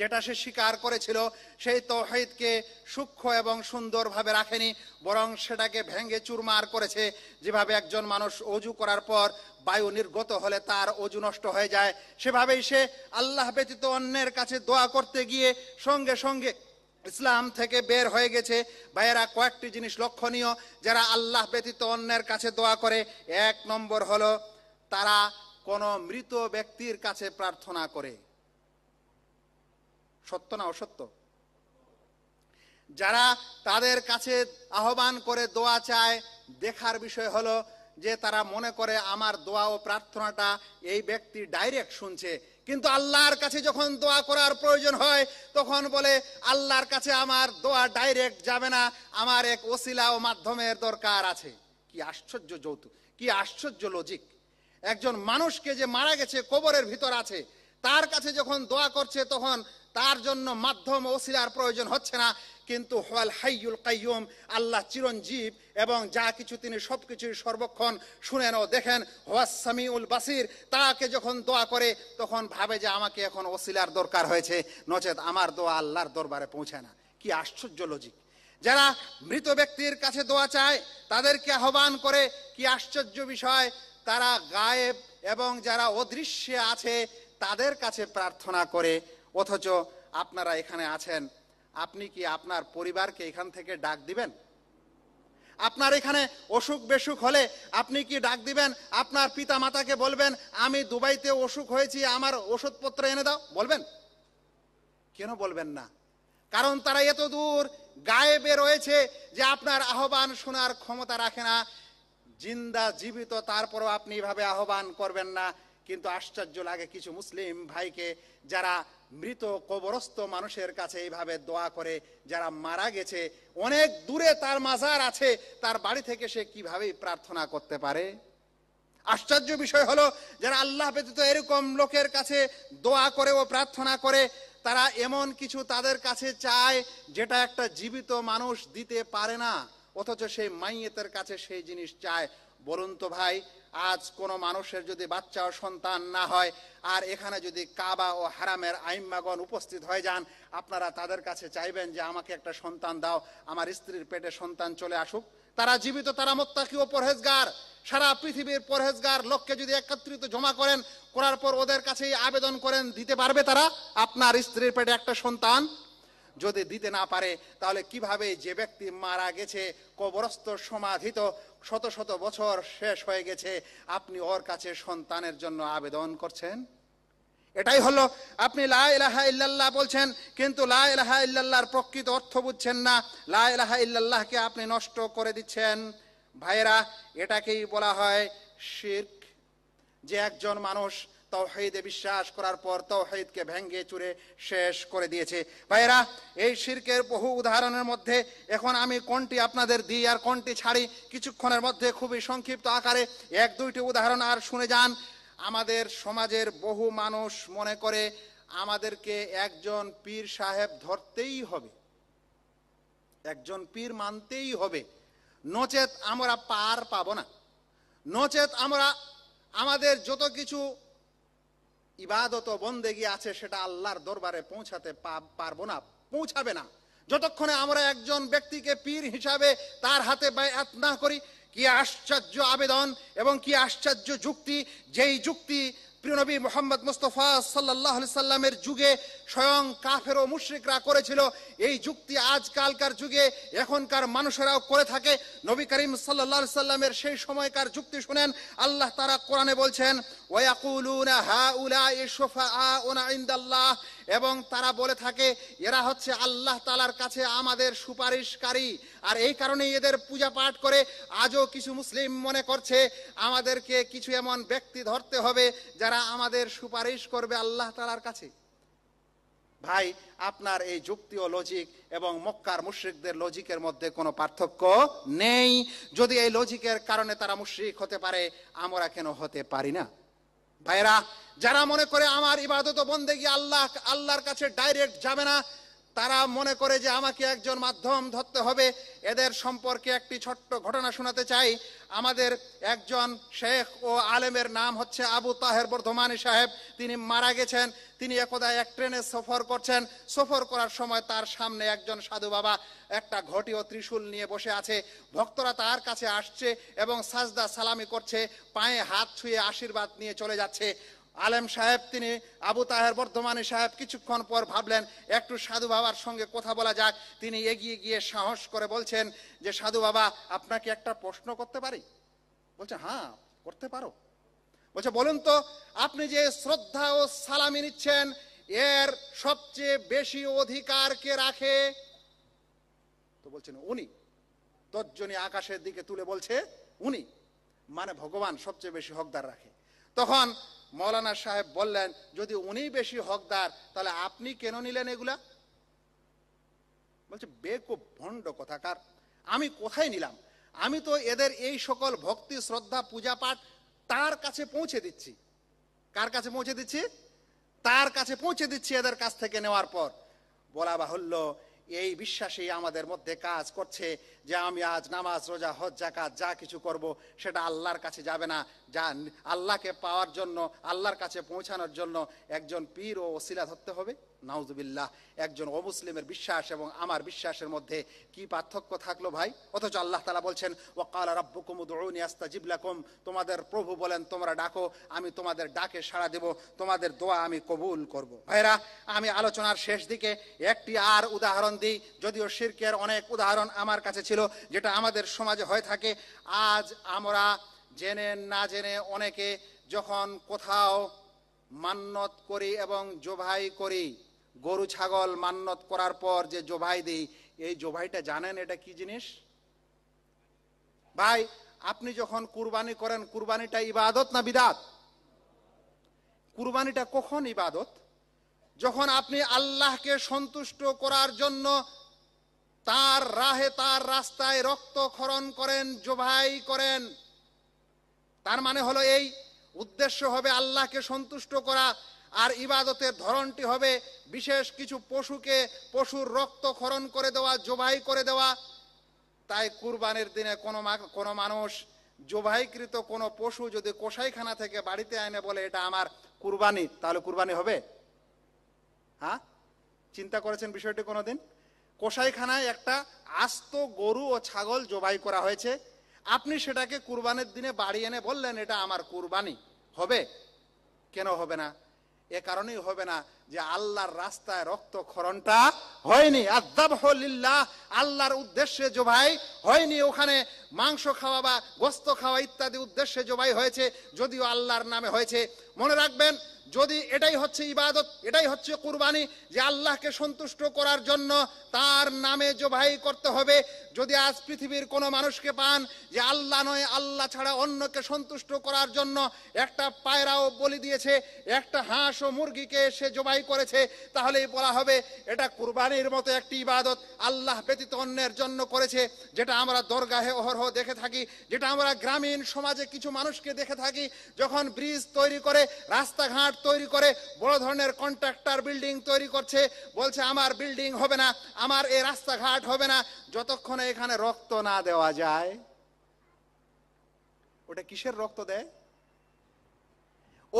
যেটা সে স্বীকার করেছিল সেই তহিদকে সূক্ষ্ম এবং সুন্দরভাবে রাখেনি বরং সেটাকে ভেঙে চুরমার করেছে যেভাবে একজন মানুষ অজু করার পর বায়ু নির্গত হলে তার অজু নষ্ট হয়ে যায় সেভাবেই সে আল্লাহ ব্যতীত অন্যের কাছে দোয়া করতে গিয়ে সঙ্গে সঙ্গে ইসলাম থেকে বের হয়ে গেছে ভাইয়েরা কয়েকটি জিনিস লক্ষণীয় যারা আল্লাহ ব্যতীত অন্যের কাছে দোয়া করে এক নম্বর হলো তারা কোনো মৃত ব্যক্তির কাছে প্রার্থনা করে সত্য না অসত্য যারা তাদের কাছে আহ্বান করে দোয়া চায় দেখার বিষয় হলো যে তারা মনে করে আমার দোয়া ও প্রার্থনাটা এই ব্যক্তি ডাইরেক্ট শুনছে কিন্তু আল্লাহর কাছে যখন দোয়া করার প্রয়োজন হয় তখন বলে আল্লাহর কাছে আমার দোয়া ডাইরেক্ট যাবে না আমার এক ওসিলা ও মাধ্যমের দরকার আছে কি আশ্চর্য যৌতুক কি আশ্চর্য লজিক একজন মানুষকে যে মারা গেছে কবরের ভিতর আছে তার কাছে যখন দোয়া করছে তখন তার জন্য মাধ্যম ওসিলার প্রয়োজন হচ্ছে না কিন্তু হল হাইউল কাইয়ুম আল্লাহ চিরঞ্জীব এবং যা কিছু তিনি সব কিছুই সর্বক্ষণ শুনেন ও দেখেন হোয়াস সামিউল বাসির তাকে যখন দোয়া করে তখন ভাবে যে আমাকে এখন ওসিলার দরকার হয়েছে নচেত আমার দোয়া আল্লাহর দরবারে পৌঁছায় না কি আশ্চর্য লজিক যারা মৃত ব্যক্তির কাছে দোয়া চায় তাদেরকে আহ্বান করে কি আশ্চর্য বিষয় তারা গায়েব এবং যারা অদৃশ্যে আছে তাদের কাছে প্রার্থনা করে অথচ আপনারা এখানে আছেন আপনি কি আপনার পরিবারকে এখান থেকে ডাক দিবেন আপনার এখানে অসুখ বেসুখ হলে আপনি কি ডাক দিবেন আপনার পিতা মাতাকে বলবেন আমি দুবাইতে অসুখ হয়েছি আমার ওষুধপত্র এনে দাও বলবেন কেন বলবেন না কারণ তারা এত দূর গায়েবে রয়েছে যে আপনার আহ্বান শোনার ক্ষমতা রাখে না জিন্দা জীবিত তারপরও আপনি এভাবে আহ্বান করবেন না কিন্তু আশ্চর্য লাগে কিছু মুসলিম ভাইকে যারা মৃত কবরস্থ মানুষের কাছে এইভাবে দোয়া করে যারা মারা গেছে অনেক দূরে তার মাজার আছে তার বাড়ি থেকে সে কিভাবেই প্রার্থনা করতে পারে আশ্চর্য বিষয় হলো যারা আল্লাহ ব্যতীত এরকম লোকের কাছে দোয়া করে ও প্রার্থনা করে তারা এমন কিছু তাদের কাছে চায় যেটা একটা জীবিত মানুষ দিতে পারে না অথচ সেই মাইয়েতের কাছে সেই জিনিস চায় বলুন তো ভাই আজ কোনো মানুষের যদি বাচ্চা ও সন্তান না হয় আর এখানে যদি কাবা ও হারামের আইম্মাগণ উপস্থিত হয়ে যান আপনারা তাদের কাছে চাইবেন যে আমাকে একটা সন্তান দাও আমার স্ত্রীর পেটে সন্তান চলে আসুক তারা জীবিত তারা মোত্তাকি ও পরহেজগার সারা পৃথিবীর পরহেজগার লোককে যদি একত্রিত জমা করেন করার পর ওদের কাছেই আবেদন করেন দিতে পারবে তারা আপনার স্ত্রীর পেটে একটা সন্তান যদি দিতে না পারে তাহলে কিভাবে যে ব্যক্তি মারা গেছে কবরস্থ সমাধিত শত শত বছর শেষ হয়ে গেছে আপনি ওর কাছে সন্তানের জন্য আবেদন করছেন এটাই হলো আপনি লা ইলাহা ইল্লাল্লাহ বলছেন কিন্তু লা ইলাহা ইল্লাল্লাহর প্রকৃত অর্থ বুঝছেন না লা ইলাহা ইল্লাল্লাহকে আপনি নষ্ট করে দিচ্ছেন ভাইয়েরা এটাকেই বলা হয় শির্ক যে একজন মানুষ তৌহিদে বিশ্বাস করার পর তৌহিদকে ভেঙ্গে চুরে শেষ করে দিয়েছে ভাইরা এই শির্কের বহু উদাহরণের মধ্যে এখন আমি কোনটি আপনাদের দিই আর কোনটি ছাড়ি কিছুক্ষণের মধ্যে খুবই সংক্ষিপ্ত আকারে এক দুইটি উদাহরণ আর শুনে যান আমাদের সমাজের বহু মানুষ মনে করে আমাদেরকে একজন পীর সাহেব ধরতেই হবে একজন পীর মানতেই হবে নচেত আমরা পার পাব না নচেত আমরা আমাদের যত কিছু ইবাদত বন্দেগি আছে সেটা আল্লাহর দরবারে পৌঁছাতে পারবো না পৌঁছাবে না যতক্ষণে আমরা একজন ব্যক্তিকে পীর হিসাবে তার হাতে বায়াত না করি কি আশ্চর্য আবেদন এবং কি আশ্চর্য যুক্তি যেই যুক্তি প্রিয়নবী মোহাম্মদ মুস্তফা সাল্লাহ সাল্লামের যুগে স্বয়ং কাফের ও মুশ্রিকরা করেছিল এই যুক্তি আজকালকার যুগে এখনকার মানুষেরাও করে থাকে নবী করিম সাল্লা সাল্লামের সেই সময়কার যুক্তি শুনেন আল্লাহ তারা কোরআনে বলছেন হা উলা এবং তারা বলে থাকে এরা হচ্ছে আল্লাহ তালার কাছে আমাদের সুপারিশকারী আর এই কারণে এদের পূজা পাঠ করে আজও কিছু মুসলিম মনে করছে আমাদেরকে কিছু এমন ব্যক্তি ধরতে হবে যারা আমাদের সুপারিশ করবে আল্লাহ তালার কাছে ভাই আপনার এই যুক্তি ও লজিক এবং মক্কার মুশ্রিকদের লজিকের মধ্যে কোনো পার্থক্য নেই যদি এই লজিকের কারণে তারা মুশ্রিক হতে পারে আমরা কেন হতে পারি না ভাইরা যারা মনে করে আমার ইবাদত বন্দে গিয়ে আল্লাহ আল্লাহর কাছে ডাইরেক্ট যাবে না তারা মনে করে যে আমাকে একজন মাধ্যম ধরতে হবে এদের সম্পর্কে একটি ছোট্ট ঘটনা শোনাতে চাই আমাদের একজন শেখ ও আলেমের নাম হচ্ছে আবু তাহের বর্ধমানী সাহেব তিনি মারা গেছেন তিনি একদা এক ট্রেনে সফর করছেন সফর করার সময় তার সামনে একজন সাধু বাবা একটা ঘটি ও ত্রিশূল নিয়ে বসে আছে ভক্তরা তার কাছে আসছে এবং সাজদা সালামি করছে পায়ে হাত ছুঁয়ে আশীর্বাদ নিয়ে চলে যাচ্ছে আলেম সাহেব তিনি আবু তাহের বর্ধমানী সাহেব কিছুক্ষণ পর ভাবলেন একটু সাধু বাবার সঙ্গে কথা বলা যাক তিনি এগিয়ে গিয়ে সাহস করে বলছেন যে সাধু বাবা আপনাকে একটা প্রশ্ন করতে পারি বলছে হ্যাঁ করতে পারো বলছে বলুন তো আপনি যে শ্রদ্ধা ও সালামি নিচ্ছেন এর সবচেয়ে বেশি অধিকার কে রাখে তো বলছেন উনি তর্জনী আকাশের দিকে তুলে বলছে উনি মানে ভগবান সবচেয়ে বেশি হকদার রাখে তখন মৌলানা সাহেব বললেন যদি উনি বেশি হকদার তাহলে আপনি কেন নিলেন এগুলা বলছে বেকুব ভণ্ড কথাকার আমি কোথায় নিলাম আমি তো এদের এই সকল ভক্তি শ্রদ্ধা পূজা পাঠ তার কাছে পৌঁছে দিচ্ছি কার কাছে পৌঁছে দিচ্ছি তার কাছে পৌঁছে দিচ্ছি এদের কাছ থেকে নেওয়ার পর বলা বাহুল্য এই বিশ্বাসেই আমাদের মধ্যে কাজ করছে যে আমি আজ নামাজ রোজা হজ জাকাত যা কিছু করব সেটা আল্লাহর কাছে যাবে না যা আল্লাহকে পাওয়ার জন্য আল্লাহর কাছে পৌঁছানোর জন্য একজন পীর ও ওসিলা ধরতে হবে নাউজুবিল্লাহ একজন অমুসলিমের বিশ্বাস এবং আমার বিশ্বাসের মধ্যে কি পার্থক্য থাকলো ভাই অথচ আল্লাহ তালা বলছেন ও কালা দৌনি আস্তা জিবলাকুম তোমাদের প্রভু বলেন তোমরা ডাকো আমি তোমাদের ডাকে সাড়া দেব তোমাদের দোয়া আমি কবুল করব। ভাইরা আমি আলোচনার শেষ দিকে একটি আর উদাহরণ দিই যদিও শিরকের অনেক উদাহরণ আমার কাছে ছিল যেটা আমাদের সমাজে হয়ে থাকে আজ আমরা জেনে না জেনে অনেকে যখন কোথাও মান্নত করি এবং জোভাই করি গরু ছাগল মান্নত করার পর যে জোভাই দেই এই জোভাইটা জানেন এটা কি জিনিস ভাই আপনি যখন কুরবানি করেন কুরবানিটা ইবাদত না বিদাত কুরবানিটা কখন ইবাদত যখন আপনি আল্লাহকে সন্তুষ্ট করার জন্য তার রাহে তার রাস্তায় রক্ত খরণ করেন জোভাই করেন তার মানে হলো এই উদ্দেশ্য হবে আল্লাহকে সন্তুষ্ট করা আর ইবাদতের ধরনটি হবে বিশেষ কিছু পশুকে পশুর রক্ত খরণ করে দেওয়া জবাই করে দেওয়া তাই কুরবানির দিনে কোনো কোনো মানুষ জোবাইকৃত কোনো পশু যদি কোষাইখানা থেকে বাড়িতে আনে বলে এটা আমার কুরবানি তাহলে কুরবানি হবে হ্যাঁ চিন্তা করেছেন বিষয়টি কোনো দিন কোষাইখানায় একটা আস্ত গরু ও ছাগল জবাই করা হয়েছে আপনি সেটাকে কুরবানির দিনে বাড়ি এনে বললেন এটা আমার কুরবানি হবে কেন হবে না এ কারণেই হবে না যে আল্লাহর রাস্তায় রক্তক্ষরণটা হয়নি আদাবহলিল্লাহ আল্লাহর উদ্দেশ্যে জবাই হয়নি ওখানে মাংস খাওয়া বা গোস্ত খাওয়া ইত্যাদি উদ্দেশ্যে জবাই হয়েছে যদিও আল্লাহর নামে হয়েছে মনে রাখবেন যদি এটাই হচ্ছে ইবাদত এটাই হচ্ছে কুরবানি যে আল্লাহকে সন্তুষ্ট করার জন্য তার নামে জবাই করতে হবে যদি আজ পৃথিবীর কোনো মানুষকে পান যে আল্লাহ নয় আল্লাহ ছাড়া অন্যকে সন্তুষ্ট করার জন্য একটা পায়রাও বলি দিয়েছে একটা হাঁস ও মুরগিকে সে জবাই করেছে তাহলেই বলা হবে এটা কুরবানির মতো একটি ইবাদত আল্লাহ ব্যতীত অন্যের জন্য করেছে যেটা আমরা দরগাহে অহরহ দেখে থাকি যেটা আমরা গ্রামীণ সমাজে কিছু মানুষকে দেখে থাকি যখন ব্রিজ তৈরি করে রাস্তাঘাট তৈরি করে বড় ধরনের কন্ট্রাক্টর বিল্ডিং তৈরি করছে বলছে আমার বিল্ডিং হবে না আমার এই রাস্তাঘাট হবে না যতক্ষণে এখানে রক্ত না দেওয়া যায় ওটা কিসের রক্ত দেয়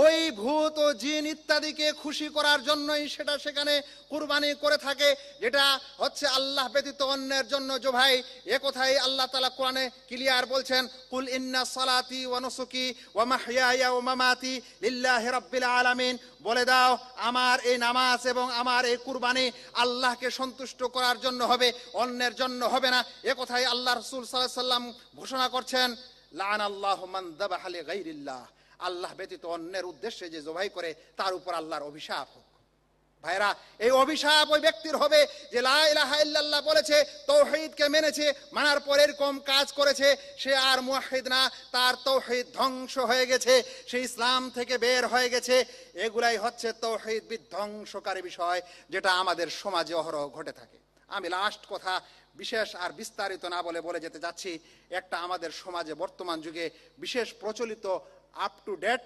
ওই ভূত ও জিন ইত্যাদিকে খুশি করার জন্যই সেটা সেখানে কুরবানি করে থাকে যেটা হচ্ছে আল্লাহ ব্যতীত অন্যের জন্য জো ভাই এ কথাই আল্লাহ তালা কোরআনে ক্লিয়ার বলছেন কুল ইন্না সালাতি ওয়ানসুকি ওয়া মাহিয়া ও মামাতি লিল্লাহ রাব্বিল আলামিন বলে দাও আমার এই নামাজ এবং আমার এই কুরবানি আল্লাহকে সন্তুষ্ট করার জন্য হবে অন্যের জন্য হবে না এ কথাই আল্লাহ রসুল সাল্লাহ সাল্লাম ঘোষণা করছেন লান আল্লাহ মান দাবাহালে গাইরিল্লাহ আল্লাহ ব্যতীত অন্যের উদ্দেশ্যে যে জবাই করে তার উপর আল্লাহর অভিশাপ হোক ভাইরা এই অভিশাপ ওই ব্যক্তির হবে যে লাহ বলেছে তৌহিদকে মেনেছে মানার পর এরকম কাজ করেছে সে আর মুহিদ না তার তৌহিদ ধ্বংস হয়ে গেছে সে ইসলাম থেকে বের হয়ে গেছে এগুলাই হচ্ছে তৌহিদ বিধ্বংসকারী বিষয় যেটা আমাদের সমাজে অহরহ ঘটে থাকে আমি লাস্ট কথা বিশেষ আর বিস্তারিত না বলে বলে যেতে যাচ্ছি একটা আমাদের সমাজে বর্তমান যুগে বিশেষ প্রচলিত আপ টু ডেট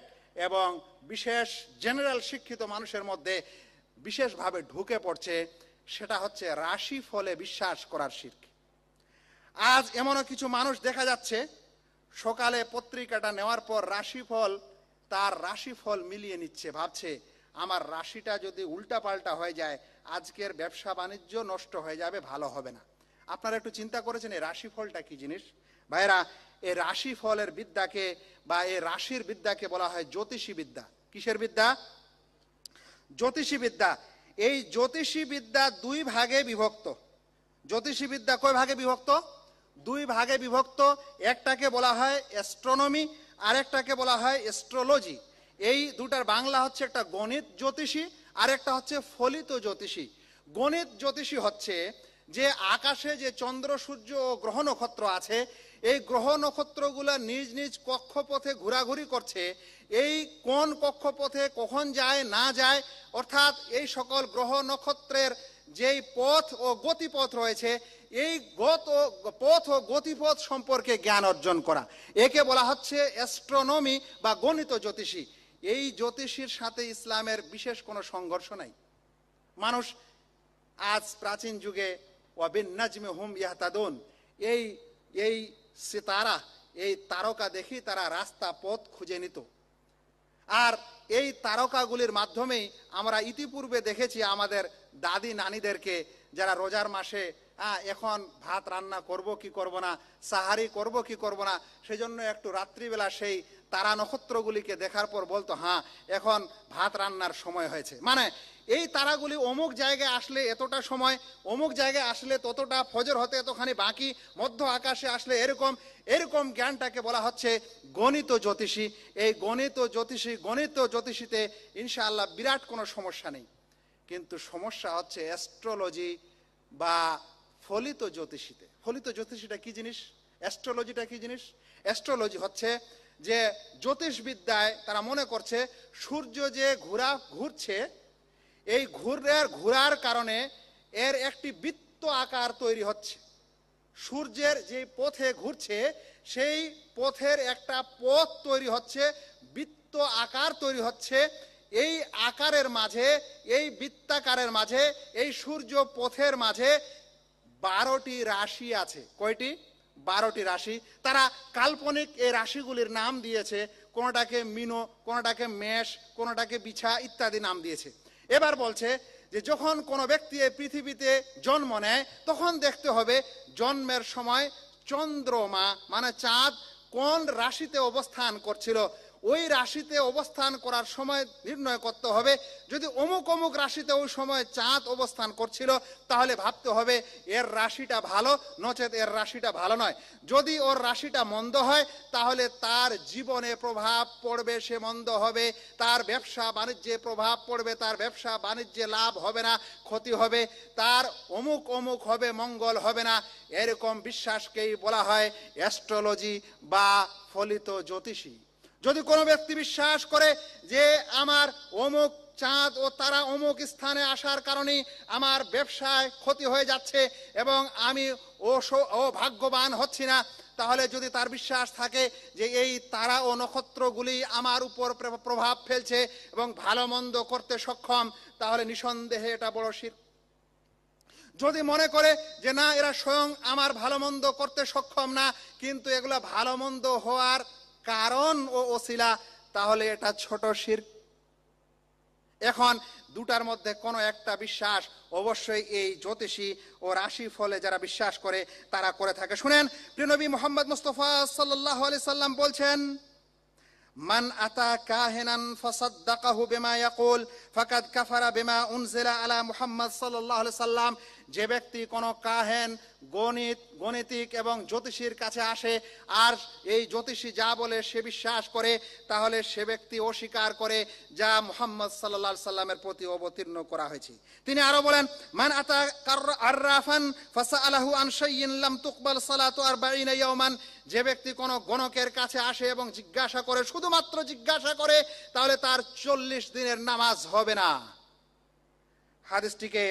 এবং বিশেষ জেনারেল শিক্ষিত মানুষের মধ্যে বিশেষভাবে ঢুকে পড়ছে সেটা হচ্ছে রাশি ফলে বিশ্বাস করার শিখ আজ এমনও কিছু মানুষ দেখা যাচ্ছে সকালে পত্রিকাটা নেওয়ার পর রাশিফল তার রাশিফল মিলিয়ে নিচ্ছে ভাবছে আমার রাশিটা যদি উল্টাপাল্টা হয়ে যায় আজকের ব্যবসা বাণিজ্য নষ্ট হয়ে যাবে ভালো হবে না আপনারা একটু চিন্তা করেছেন এই রাশিফলটা কি জিনিস ভাইরা এই রাশিফলের বিদ্যাকে বা এই রাশির বিদ্যাকে বলা হয় জ্যোতিষী বিদ্যা কিসের বিদ্যা জ্যোতিষী বিদ্যা এই জ্যোতিষী বিদ্যা দুই ভাগে বিভক্ত জ্যোতিষী বিদ্যা কয় ভাগে বিভক্ত দুই ভাগে বিভক্ত একটাকে বলা হয় অ্যাস্ট্রোনমি আর একটাকে বলা হয় অ্যাস্ট্রোলজি এই দুটার বাংলা হচ্ছে একটা গণিত জ্যোতিষী আর একটা হচ্ছে ফলিত জ্যোতিষী গণিত জ্যোতিষী হচ্ছে যে আকাশে যে চন্দ্র সূর্য ও গ্রহ নক্ষত্র আছে এই গ্রহ নক্ষত্রগুলা নিজ নিজ কক্ষপথে ঘোরাঘুরি করছে এই কোন কক্ষপথে কখন যায় না যায় অর্থাৎ এই সকল গ্রহ নক্ষত্রের যেই পথ ও গতিপথ রয়েছে এই গত পথ ও গতিপথ সম্পর্কে জ্ঞান অর্জন করা একে বলা হচ্ছে অ্যাস্ট্রোনমি বা গণিত জ্যোতিষী এই জ্যোতিষীর সাথে ইসলামের বিশেষ কোনো সংঘর্ষ নাই মানুষ আজ প্রাচীন যুগে ওয়াবিন নাজমে হুম ইয়াহতাদুন এই এই সিতারা এই তারকা দেখি তারা রাস্তা পথ খুঁজে নিত আর এই তারকাগুলির মাধ্যমেই আমরা ইতিপূর্বে দেখেছি আমাদের দাদি নানিদেরকে যারা রোজার মাসে এখন ভাত রান্না করব কি করব না সাহারি করব কি করব না সেজন্য একটু রাত্রিবেলা সেই তারা নক্ষত্রগুলিকে দেখার পর বলতো হ্যাঁ এখন ভাত রান্নার সময় হয়েছে মানে এই তারাগুলি অমুক জায়গায় আসলে এতটা সময় অমুক জায়গায় আসলে ততটা ফজর হতে এতখানি বাকি মধ্য আকাশে আসলে এরকম এরকম জ্ঞানটাকে বলা হচ্ছে গণিত জ্যোতিষী এই গণিত জ্যোতিষী গণিত জ্যোতিষীতে ইনশাআল্লাহ বিরাট কোনো সমস্যা নেই কিন্তু সমস্যা হচ্ছে অ্যাস্ট্রোলজি বা ফলিত জ্যোতিষীতে ফলিত জ্যোতিষীটা কি জিনিস অ্যাস্ট্রোলজিটা কি জিনিস অ্যাস্ট্রোলজি হচ্ছে যে জ্যোতিষবিদ্যায় তারা মনে করছে সূর্য যে ঘোরা ঘুরছে এই ঘুরের ঘুরার কারণে এর একটি বৃত্ত আকার তৈরি হচ্ছে সূর্যের যে পথে ঘুরছে সেই পথের একটা পথ তৈরি হচ্ছে বৃত্ত আকার তৈরি হচ্ছে এই আকারের মাঝে এই বৃত্তাকারের মাঝে এই সূর্য পথের মাঝে বারোটি রাশি আছে কয়টি বারোটি রাশি তারা কাল্পনিক এই রাশিগুলির নাম দিয়েছে কোনোটাকে মিনো কোনোটাকে মেষ কোনোটাকে বিছা ইত্যাদি নাম দিয়েছে এবার বলছে যে যখন কোনো ব্যক্তি এই পৃথিবীতে জন্ম নেয় তখন দেখতে হবে জন্মের সময় চন্দ্রমা মানে চাঁদ কোন রাশিতে অবস্থান করছিল ওই রাশিতে অবস্থান করার সময় নির্ণয় করতে হবে যদি অমুক অমুক রাশিতে ওই সময় চাঁদ অবস্থান করছিল তাহলে ভাবতে হবে এর রাশিটা ভালো নচেত এর রাশিটা ভালো নয় যদি ওর রাশিটা মন্দ হয় তাহলে তার জীবনে প্রভাব পড়বে সে মন্দ হবে তার ব্যবসা বাণিজ্যে প্রভাব পড়বে তার ব্যবসা বাণিজ্যে লাভ হবে না ক্ষতি হবে তার অমুক অমুক হবে মঙ্গল হবে না এরকম বিশ্বাসকেই বলা হয় অ্যাস্ট্রোলজি বা ফলিত জ্যোতিষী যদি কোনো ব্যক্তি বিশ্বাস করে যে আমার অমুক চাঁদ ও তারা অমুক স্থানে আসার কারণে আমার ব্যবসায় ক্ষতি হয়ে যাচ্ছে এবং আমি ও ভাগ্যবান হচ্ছি না তাহলে যদি তার বিশ্বাস থাকে যে এই তারা ও নক্ষত্রগুলি আমার উপর প্রভাব ফেলছে এবং ভালো মন্দ করতে সক্ষম তাহলে নিঃসন্দেহে এটা বড় শির যদি মনে করে যে না এরা স্বয়ং আমার ভালো মন্দ করতে সক্ষম না কিন্তু এগুলো ভালো মন্দ হওয়ার কারণ ও ওসিলা তাহলে এটা ছোট শির এখন দুটার মধ্যে কোনো একটা বিশ্বাস অবশ্যই এই জ্যোতিষী ও রাশি ফলে যারা বিশ্বাস করে তারা করে থাকে শুনেন প্রিয়নবী মোহাম্মদ মুস্তফা সাল্লাহ আলি সাল্লাম বলছেন মান আতা কাহেনান ফসাদ্দাকাহু বিমা ইয়াকুল ফাকাদ কাফারা বেমা উনজিলা আলা মুহাম্মদ সাল্লাল্লাহু আলাইহি সাল্লাম যে ব্যক্তি কোনো কাহেন গণিত গণিতিক এবং জ্যোতিষীর কাছে আসে আর এই জ্যোতিষী যা বলে সে বিশ্বাস করে তাহলে সে ব্যক্তি অস্বীকার করে যা মোহাম্মদ সাল্লা সাল্লামের প্রতি অবতীর্ণ করা হয়েছে তিনি আরো বলেন মান আতা আর্রাফান ফাসা আলাহু আনসাইলাম তুকবাল সালাত আর যে ব্যক্তি কোন গণকের কাছে আসে এবং জিজ্ঞাসা করে শুধুমাত্র জিজ্ঞাসা করে তাহলে তার চল্লিশ দিনের নামাজ হবে না হাদিসটিকে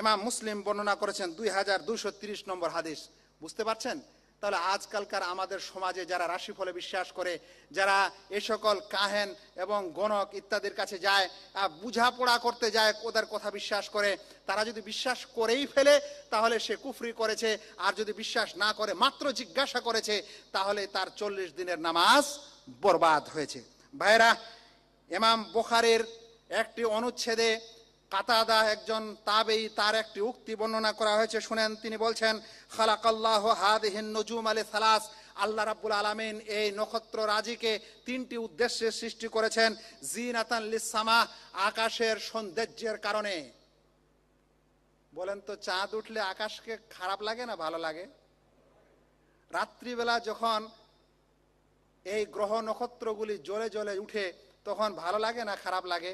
এমাম মুসলিম বর্ণনা করেছেন দুই হাজার দুশো তিরিশ নম্বর হাদিস বুঝতে পারছেন তাহলে আজকালকার আমাদের সমাজে যারা রাশিফলে বিশ্বাস করে যারা এ সকল কাহেন এবং গণক ইত্যাদির কাছে যায় বুঝাপড়া করতে যায় ওদের কথা বিশ্বাস করে তারা যদি বিশ্বাস করেই ফেলে তাহলে সে কুফরি করেছে আর যদি বিশ্বাস না করে মাত্র জিজ্ঞাসা করেছে তাহলে তার চল্লিশ দিনের নামাজ বরবাদ হয়েছে ভাইরা এমাম বোখারের একটি অনুচ্ছেদে কাতাদা একজন তাবেই তার একটি উক্তি বর্ণনা করা হয়েছে শুনেন তিনি বলছেন খালাকাল্লাহ হাদহিন নজুম আলে সালাস আল্লাহ রাব্বুল আলামিন এই নক্ষত্র রাজিকে তিনটি উদ্দেশ্যে সৃষ্টি করেছেন জিনাতান লিসামা আকাশের সৌন্দর্যের কারণে বলেন তো চাঁদ উঠলে আকাশকে খারাপ লাগে না ভালো লাগে রাত্রিবেলা যখন এই গ্রহ নক্ষত্রগুলি জ্বলে জ্বলে উঠে তখন ভালো লাগে না খারাপ লাগে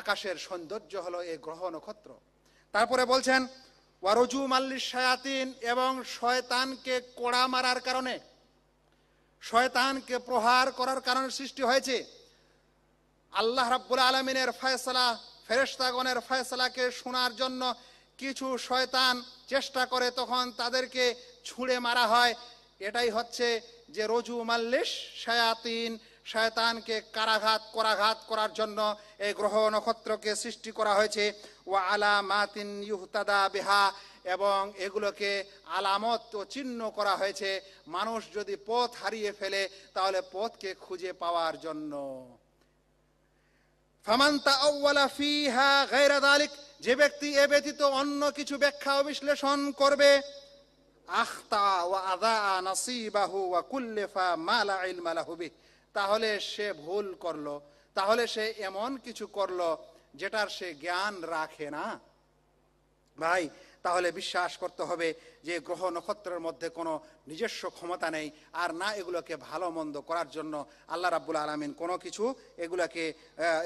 আকাশের সৌন্দর্য হলো এই গ্রহ নক্ষত্র তারপরে বলছেন ওয়ারজু মাল্লি শায়াতিন এবং শয়তানকে কোড়া মারার কারণে শয়তানকে প্রহার করার কারণে সৃষ্টি হয়েছে আল্লাহ রাব্বুল আলমিনের ফয়সলা ফেরেস্তাগণের ফয়সলাকে শোনার জন্য কিছু শয়তান চেষ্টা করে তখন তাদেরকে ছুঁড়ে মারা হয় এটাই হচ্ছে যে রজু মাল্লিশ শায়াতিন শয়তানকে কারাঘাত করাঘাত করার জন্য এই গ্রহ নক্ষত্রকে সৃষ্টি করা হয়েছে ও আলা মাতিন ইহতাদা বেহা এবং এগুলোকে আলামত ও চিহ্ন করা হয়েছে মানুষ যদি পথ হারিয়ে ফেলে তাহলে পথকে খুঁজে পাওয়ার জন্য ফিহা গায়রা যে ব্যক্তি এ ব্যতীত অন্য কিছু ব্যাখ্যা ও বিশ্লেষণ করবে আখতা ওয়া আদা নাসিবাহু ওয়া কুল্লেফা মালা ইলমা বিহি তাহলে সে ভুল করলো তাহলে সে এমন কিছু করলো যেটার সে জ্ঞান রাখে না ভাই তাহলে বিশ্বাস করতে হবে যে গ্রহ নক্ষত্রের মধ্যে কোনো নিজস্ব ক্ষমতা নেই আর না এগুলোকে ভালো মন্দ করার জন্য আল্লাহ রাব্বুল আলমিন কোনো কিছু এগুলাকে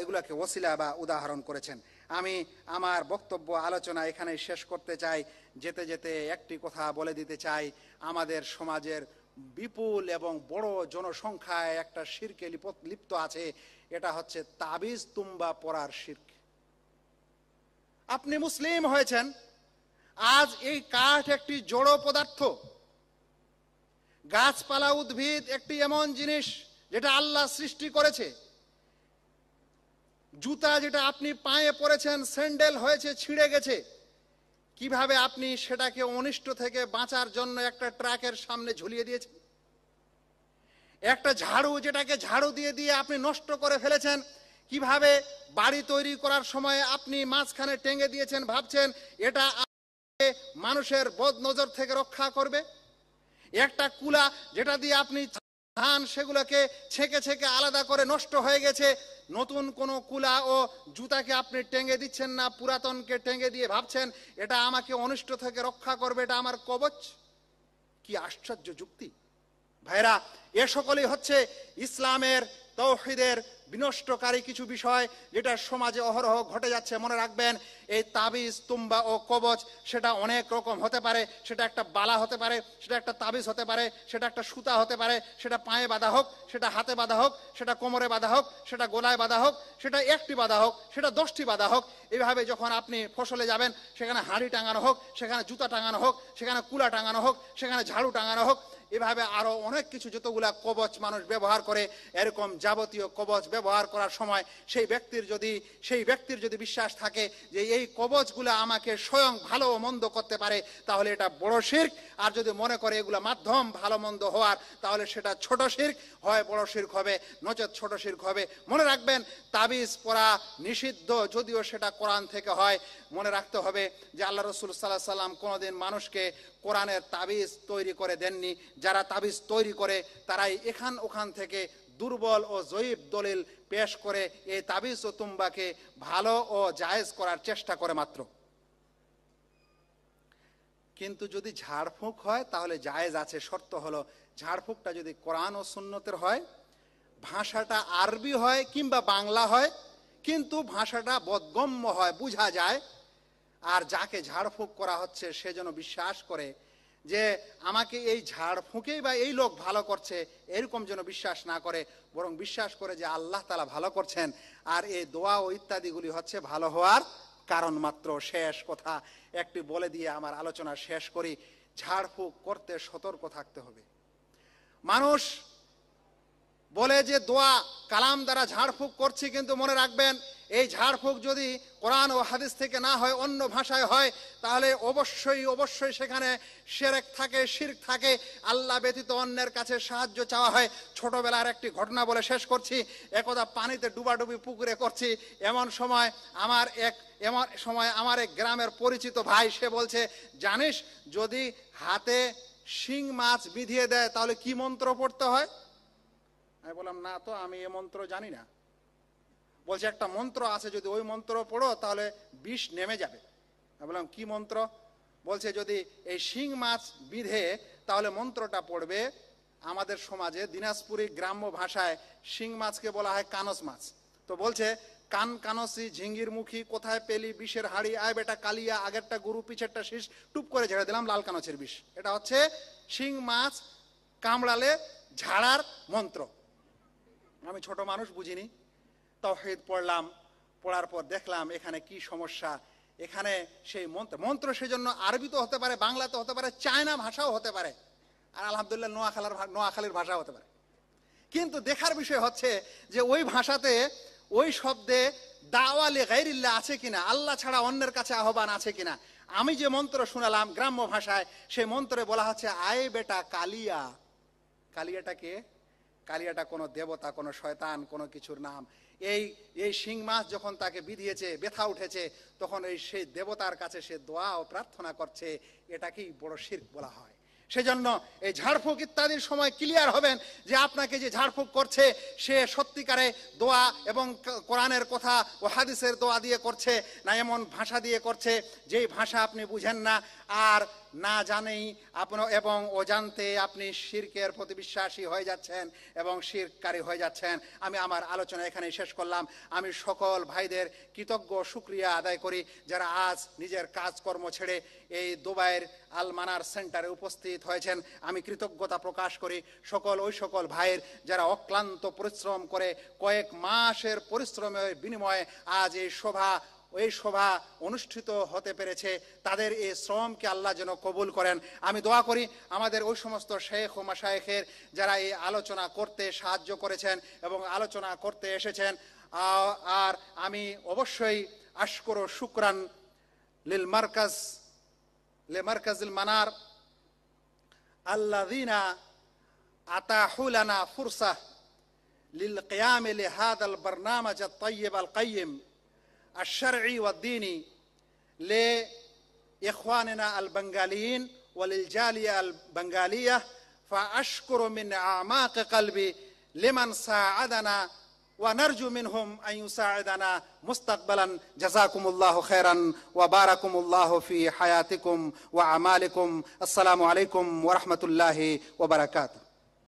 এগুলাকে ওসিলা বা উদাহরণ করেছেন আমি আমার বক্তব্য আলোচনা এখানে শেষ করতে চাই যেতে যেতে একটি কথা বলে দিতে চাই আমাদের সমাজের বিপুল এবং বড় জনসংখ্যায় একটা শিরকে লিপ্ত আছে এটা হচ্ছে তাবিজ তুম্বা পড়ার শির্ক আপনি মুসলিম হয়েছেন আজ এই কাঠ একটি জড়ো পদার্থ গাছপালা উদ্ভিদ একটি এমন জিনিস যেটা আল্লাহ সৃষ্টি করেছে জুতা যেটা আপনি পায়ে পরেছেন স্যান্ডেল হয়েছে ছিঁড়ে গেছে কিভাবে আপনি সেটাকে অনিষ্ট থেকে বাঁচার জন্য একটা ট্রাকের সামনে ঝুলিয়ে দিয়েছেন একটা ঝাড়ু যেটাকে ঝাড়ু দিয়ে দিয়ে আপনি নষ্ট করে ফেলেছেন কিভাবে বাড়ি তৈরি করার সময় আপনি মাঝখানে টেঙ্গে দিয়েছেন ভাবছেন এটা মানুষের বদ নজর থেকে রক্ষা করবে একটা কুলা যেটা দিয়ে আপনি ধান সেগুলোকে ছেঁকে ছেঁকে আলাদা করে নষ্ট হয়ে গেছে নতুন কোনো কুলা ও জুতাকে আপনি টেঙ্গে দিচ্ছেন না পুরাতনকে টেঙ্গে দিয়ে ভাবছেন এটা আমাকে অনিষ্ট থেকে রক্ষা করবে এটা আমার কবচ কি আশ্চর্য যুক্তি ভাইরা এ সকলেই হচ্ছে ইসলামের তৌহিদের বিনষ্টকারী কিছু বিষয় যেটা সমাজে অহরহ ঘটে যাচ্ছে মনে রাখবেন এই তাবিজ তুম্বা ও কবচ সেটা অনেক রকম হতে পারে সেটা একটা বালা হতে পারে সেটা একটা তাবিজ হতে পারে সেটা একটা সুতা হতে পারে সেটা পায়ে বাঁধা হোক সেটা হাতে বাঁধা হোক সেটা কোমরে বাঁধা হোক সেটা গোলায় বাঁধা হোক সেটা একটি বাঁধা হোক সেটা দশটি বাধা হোক এভাবে যখন আপনি ফসলে যাবেন সেখানে হাঁড়ি টাঙানো হোক সেখানে জুতা টাঙানো হোক সেখানে কুলা টাঙানো হোক সেখানে ঝাড়ু টাঙানো হোক এভাবে আরও অনেক কিছু যতগুলা কবচ মানুষ ব্যবহার করে এরকম যাবতীয় কবচ ব্যবহার করার সময় সেই ব্যক্তির যদি সেই ব্যক্তির যদি বিশ্বাস থাকে যে এই কবচগুলো আমাকে স্বয়ং ভালো মন্দ করতে পারে তাহলে এটা বড় শির্ক আর যদি মনে করে এগুলো মাধ্যম ভালো মন্দ হওয়ার তাহলে সেটা ছোট শির্ক হয় বড় শির্ক হবে নচেত ছোট শির্ক হবে মনে রাখবেন তাবিজ পরা নিষিদ্ধ যদিও সেটা কোরআন থেকে হয় মনে রাখতে হবে যে আল্লাহ রসুল সাল্লাহ সাল্লাম কোনোদিন মানুষকে কোরআনের তাবিজ তৈরি করে দেননি যারা তাবিজ তৈরি করে তারাই এখান ওখান থেকে দুর্বল ও জৈব দলিল পেশ করে এই তাবিজ ও তুম্বাকে ভালো ও জায়েজ করার চেষ্টা করে মাত্র কিন্তু যদি ঝাড়ফুঁক হয় তাহলে জায়েজ আছে শর্ত হলো ঝাড়ফুঁকটা যদি কোরআন ও সুন্নতের হয় ভাষাটা আরবি হয় কিংবা বাংলা হয় কিন্তু ভাষাটা বদগম্য হয় বুঝা যায় আর যাকে ঝাড়ফুঁক করা হচ্ছে সে যেন বিশ্বাস করে যে আমাকে এই ঝাড়ফুঁকেই বা এই লোক ভালো করছে এরকম যেন বিশ্বাস না করে বরং বিশ্বাস করে যে আল্লাহ তালা ভালো করছেন আর এই দোয়া ও ইত্যাদিগুলি হচ্ছে ভালো হওয়ার কারণ মাত্র শেষ কথা একটি বলে দিয়ে আমার আলোচনা শেষ করি ঝাড়ফুঁক করতে সতর্ক থাকতে হবে মানুষ বলে যে দোয়া কালাম দ্বারা ঝাড়ফুঁক করছি কিন্তু মনে রাখবেন এই ঝাড়ফুঁক যদি কোরআন ও হাদিস থেকে না হয় অন্য ভাষায় হয় তাহলে অবশ্যই অবশ্যই সেখানে সেরেক থাকে শির থাকে আল্লাহ ব্যতীত অন্যের কাছে সাহায্য চাওয়া হয় ছোটবেলার একটি ঘটনা বলে শেষ করছি একদা পানিতে ডুবাডুবি পুকুরে করছি এমন সময় আমার এক এমন সময় আমার এক গ্রামের পরিচিত ভাই সে বলছে জানিস যদি হাতে শিং মাছ বিধিয়ে দেয় তাহলে কি মন্ত্র পড়তে হয় আমি বললাম না তো আমি এ মন্ত্র জানি না বলছে একটা মন্ত্র আছে যদি ওই মন্ত্র পড়ো তাহলে বিষ নেমে যাবে আমি বললাম কি মন্ত্র বলছে যদি এই শিং মাছ বিধে তাহলে মন্ত্রটা পড়বে আমাদের সমাজে দিনাজপুরি গ্রাম্য ভাষায় শিং মাছকে বলা হয় কানস মাছ তো বলছে কান কানসি ঝিঙ্গির মুখী কোথায় পেলি বিষের হাড়ি আয় বেটা কালিয়া আগেরটা গরু পিছেরটা শীষ টুপ করে ঝেড়ে দিলাম লাল কানসের বিষ এটা হচ্ছে শিং মাছ কামড়ালে ঝাড়ার মন্ত্র আমি ছোট মানুষ বুঝিনি তহেদ পড়লাম পড়ার পর দেখলাম এখানে কি সমস্যা এখানে সেই মন্ত্র মন্ত্র সেজন্য তো হতে পারে বাংলা তো হতে পারে চায়না ভাষাও হতে পারে আর আলহামদুলিল্লাহ নোয়াখালার নোয়াখালীর ভাষাও হতে পারে কিন্তু দেখার বিষয় হচ্ছে যে ওই ভাষাতে ওই শব্দে দাওয়ালে গাইরিল্লা আছে কিনা আল্লাহ ছাড়া অন্যের কাছে আহ্বান আছে কিনা আমি যে মন্ত্র শুনালাম গ্রাম্য ভাষায় সেই মন্ত্রে বলা হচ্ছে আয় বেটা কালিয়া কালিয়াটাকে কালিয়াটা কোনো দেবতা কোনো শয়তান কোনো কিছুর নাম এই এই শিং মাছ যখন তাকে বিধিয়েছে ব্যথা উঠেছে তখন এই সেই দেবতার কাছে সে দোয়া ও প্রার্থনা করছে এটাকেই বড় শির বলা হয় সেজন্য এই ঝাড়ফুঁক ইত্যাদির সময় ক্লিয়ার হবেন যে আপনাকে যে ঝাড়ফুঁক করছে সে সত্যিকারে দোয়া এবং কোরআনের কথা ও হাদিসের দোয়া দিয়ে করছে না এমন ভাষা দিয়ে করছে যেই ভাষা আপনি বুঝেন না আর না জানেই আপনার এবং অজান্তে আপনি শির্কের প্রতি বিশ্বাসী হয়ে যাচ্ছেন এবং শিরকারী হয়ে যাচ্ছেন আমি আমার আলোচনা এখানে শেষ করলাম আমি সকল ভাইদের কৃতজ্ঞ সুক্রিয়া আদায় করি যারা আজ নিজের কাজকর্ম ছেড়ে এই দুবাইয়ের আলমানার সেন্টারে উপস্থিত হয়েছেন আমি কৃতজ্ঞতা প্রকাশ করি সকল ওই সকল ভাইয়ের যারা অক্লান্ত পরিশ্রম করে কয়েক মাসের পরিশ্রমের বিনিময়ে আজ এই শোভা ওই শোভা অনুষ্ঠিত হতে পেরেছে তাদের এই শ্রমকে আল্লাহ যেন কবুল করেন আমি দোয়া করি আমাদের ওই সমস্ত শেখ ও মাসায়েখের যারা এই আলোচনা করতে সাহায্য করেছেন এবং আলোচনা করতে এসেছেন আর আমি অবশ্যই আশকর শুক্রান লিল মার্কাজ লে মার্কাজিল মানার আল্লাদিনা আতাহুলানা ফুরসাহ লিল কেয়াম লে হাদ আল বরনামাজ তৈয়ব আল কাইম الشرعي والديني لإخواننا البنغاليين وللجالية البنغالية فأشكر من أعماق قلبي لمن ساعدنا ونرجو منهم أن يساعدنا مستقبلا جزاكم الله خيرا وباركم الله في حياتكم وأعمالكم السلام عليكم ورحمة الله وبركاته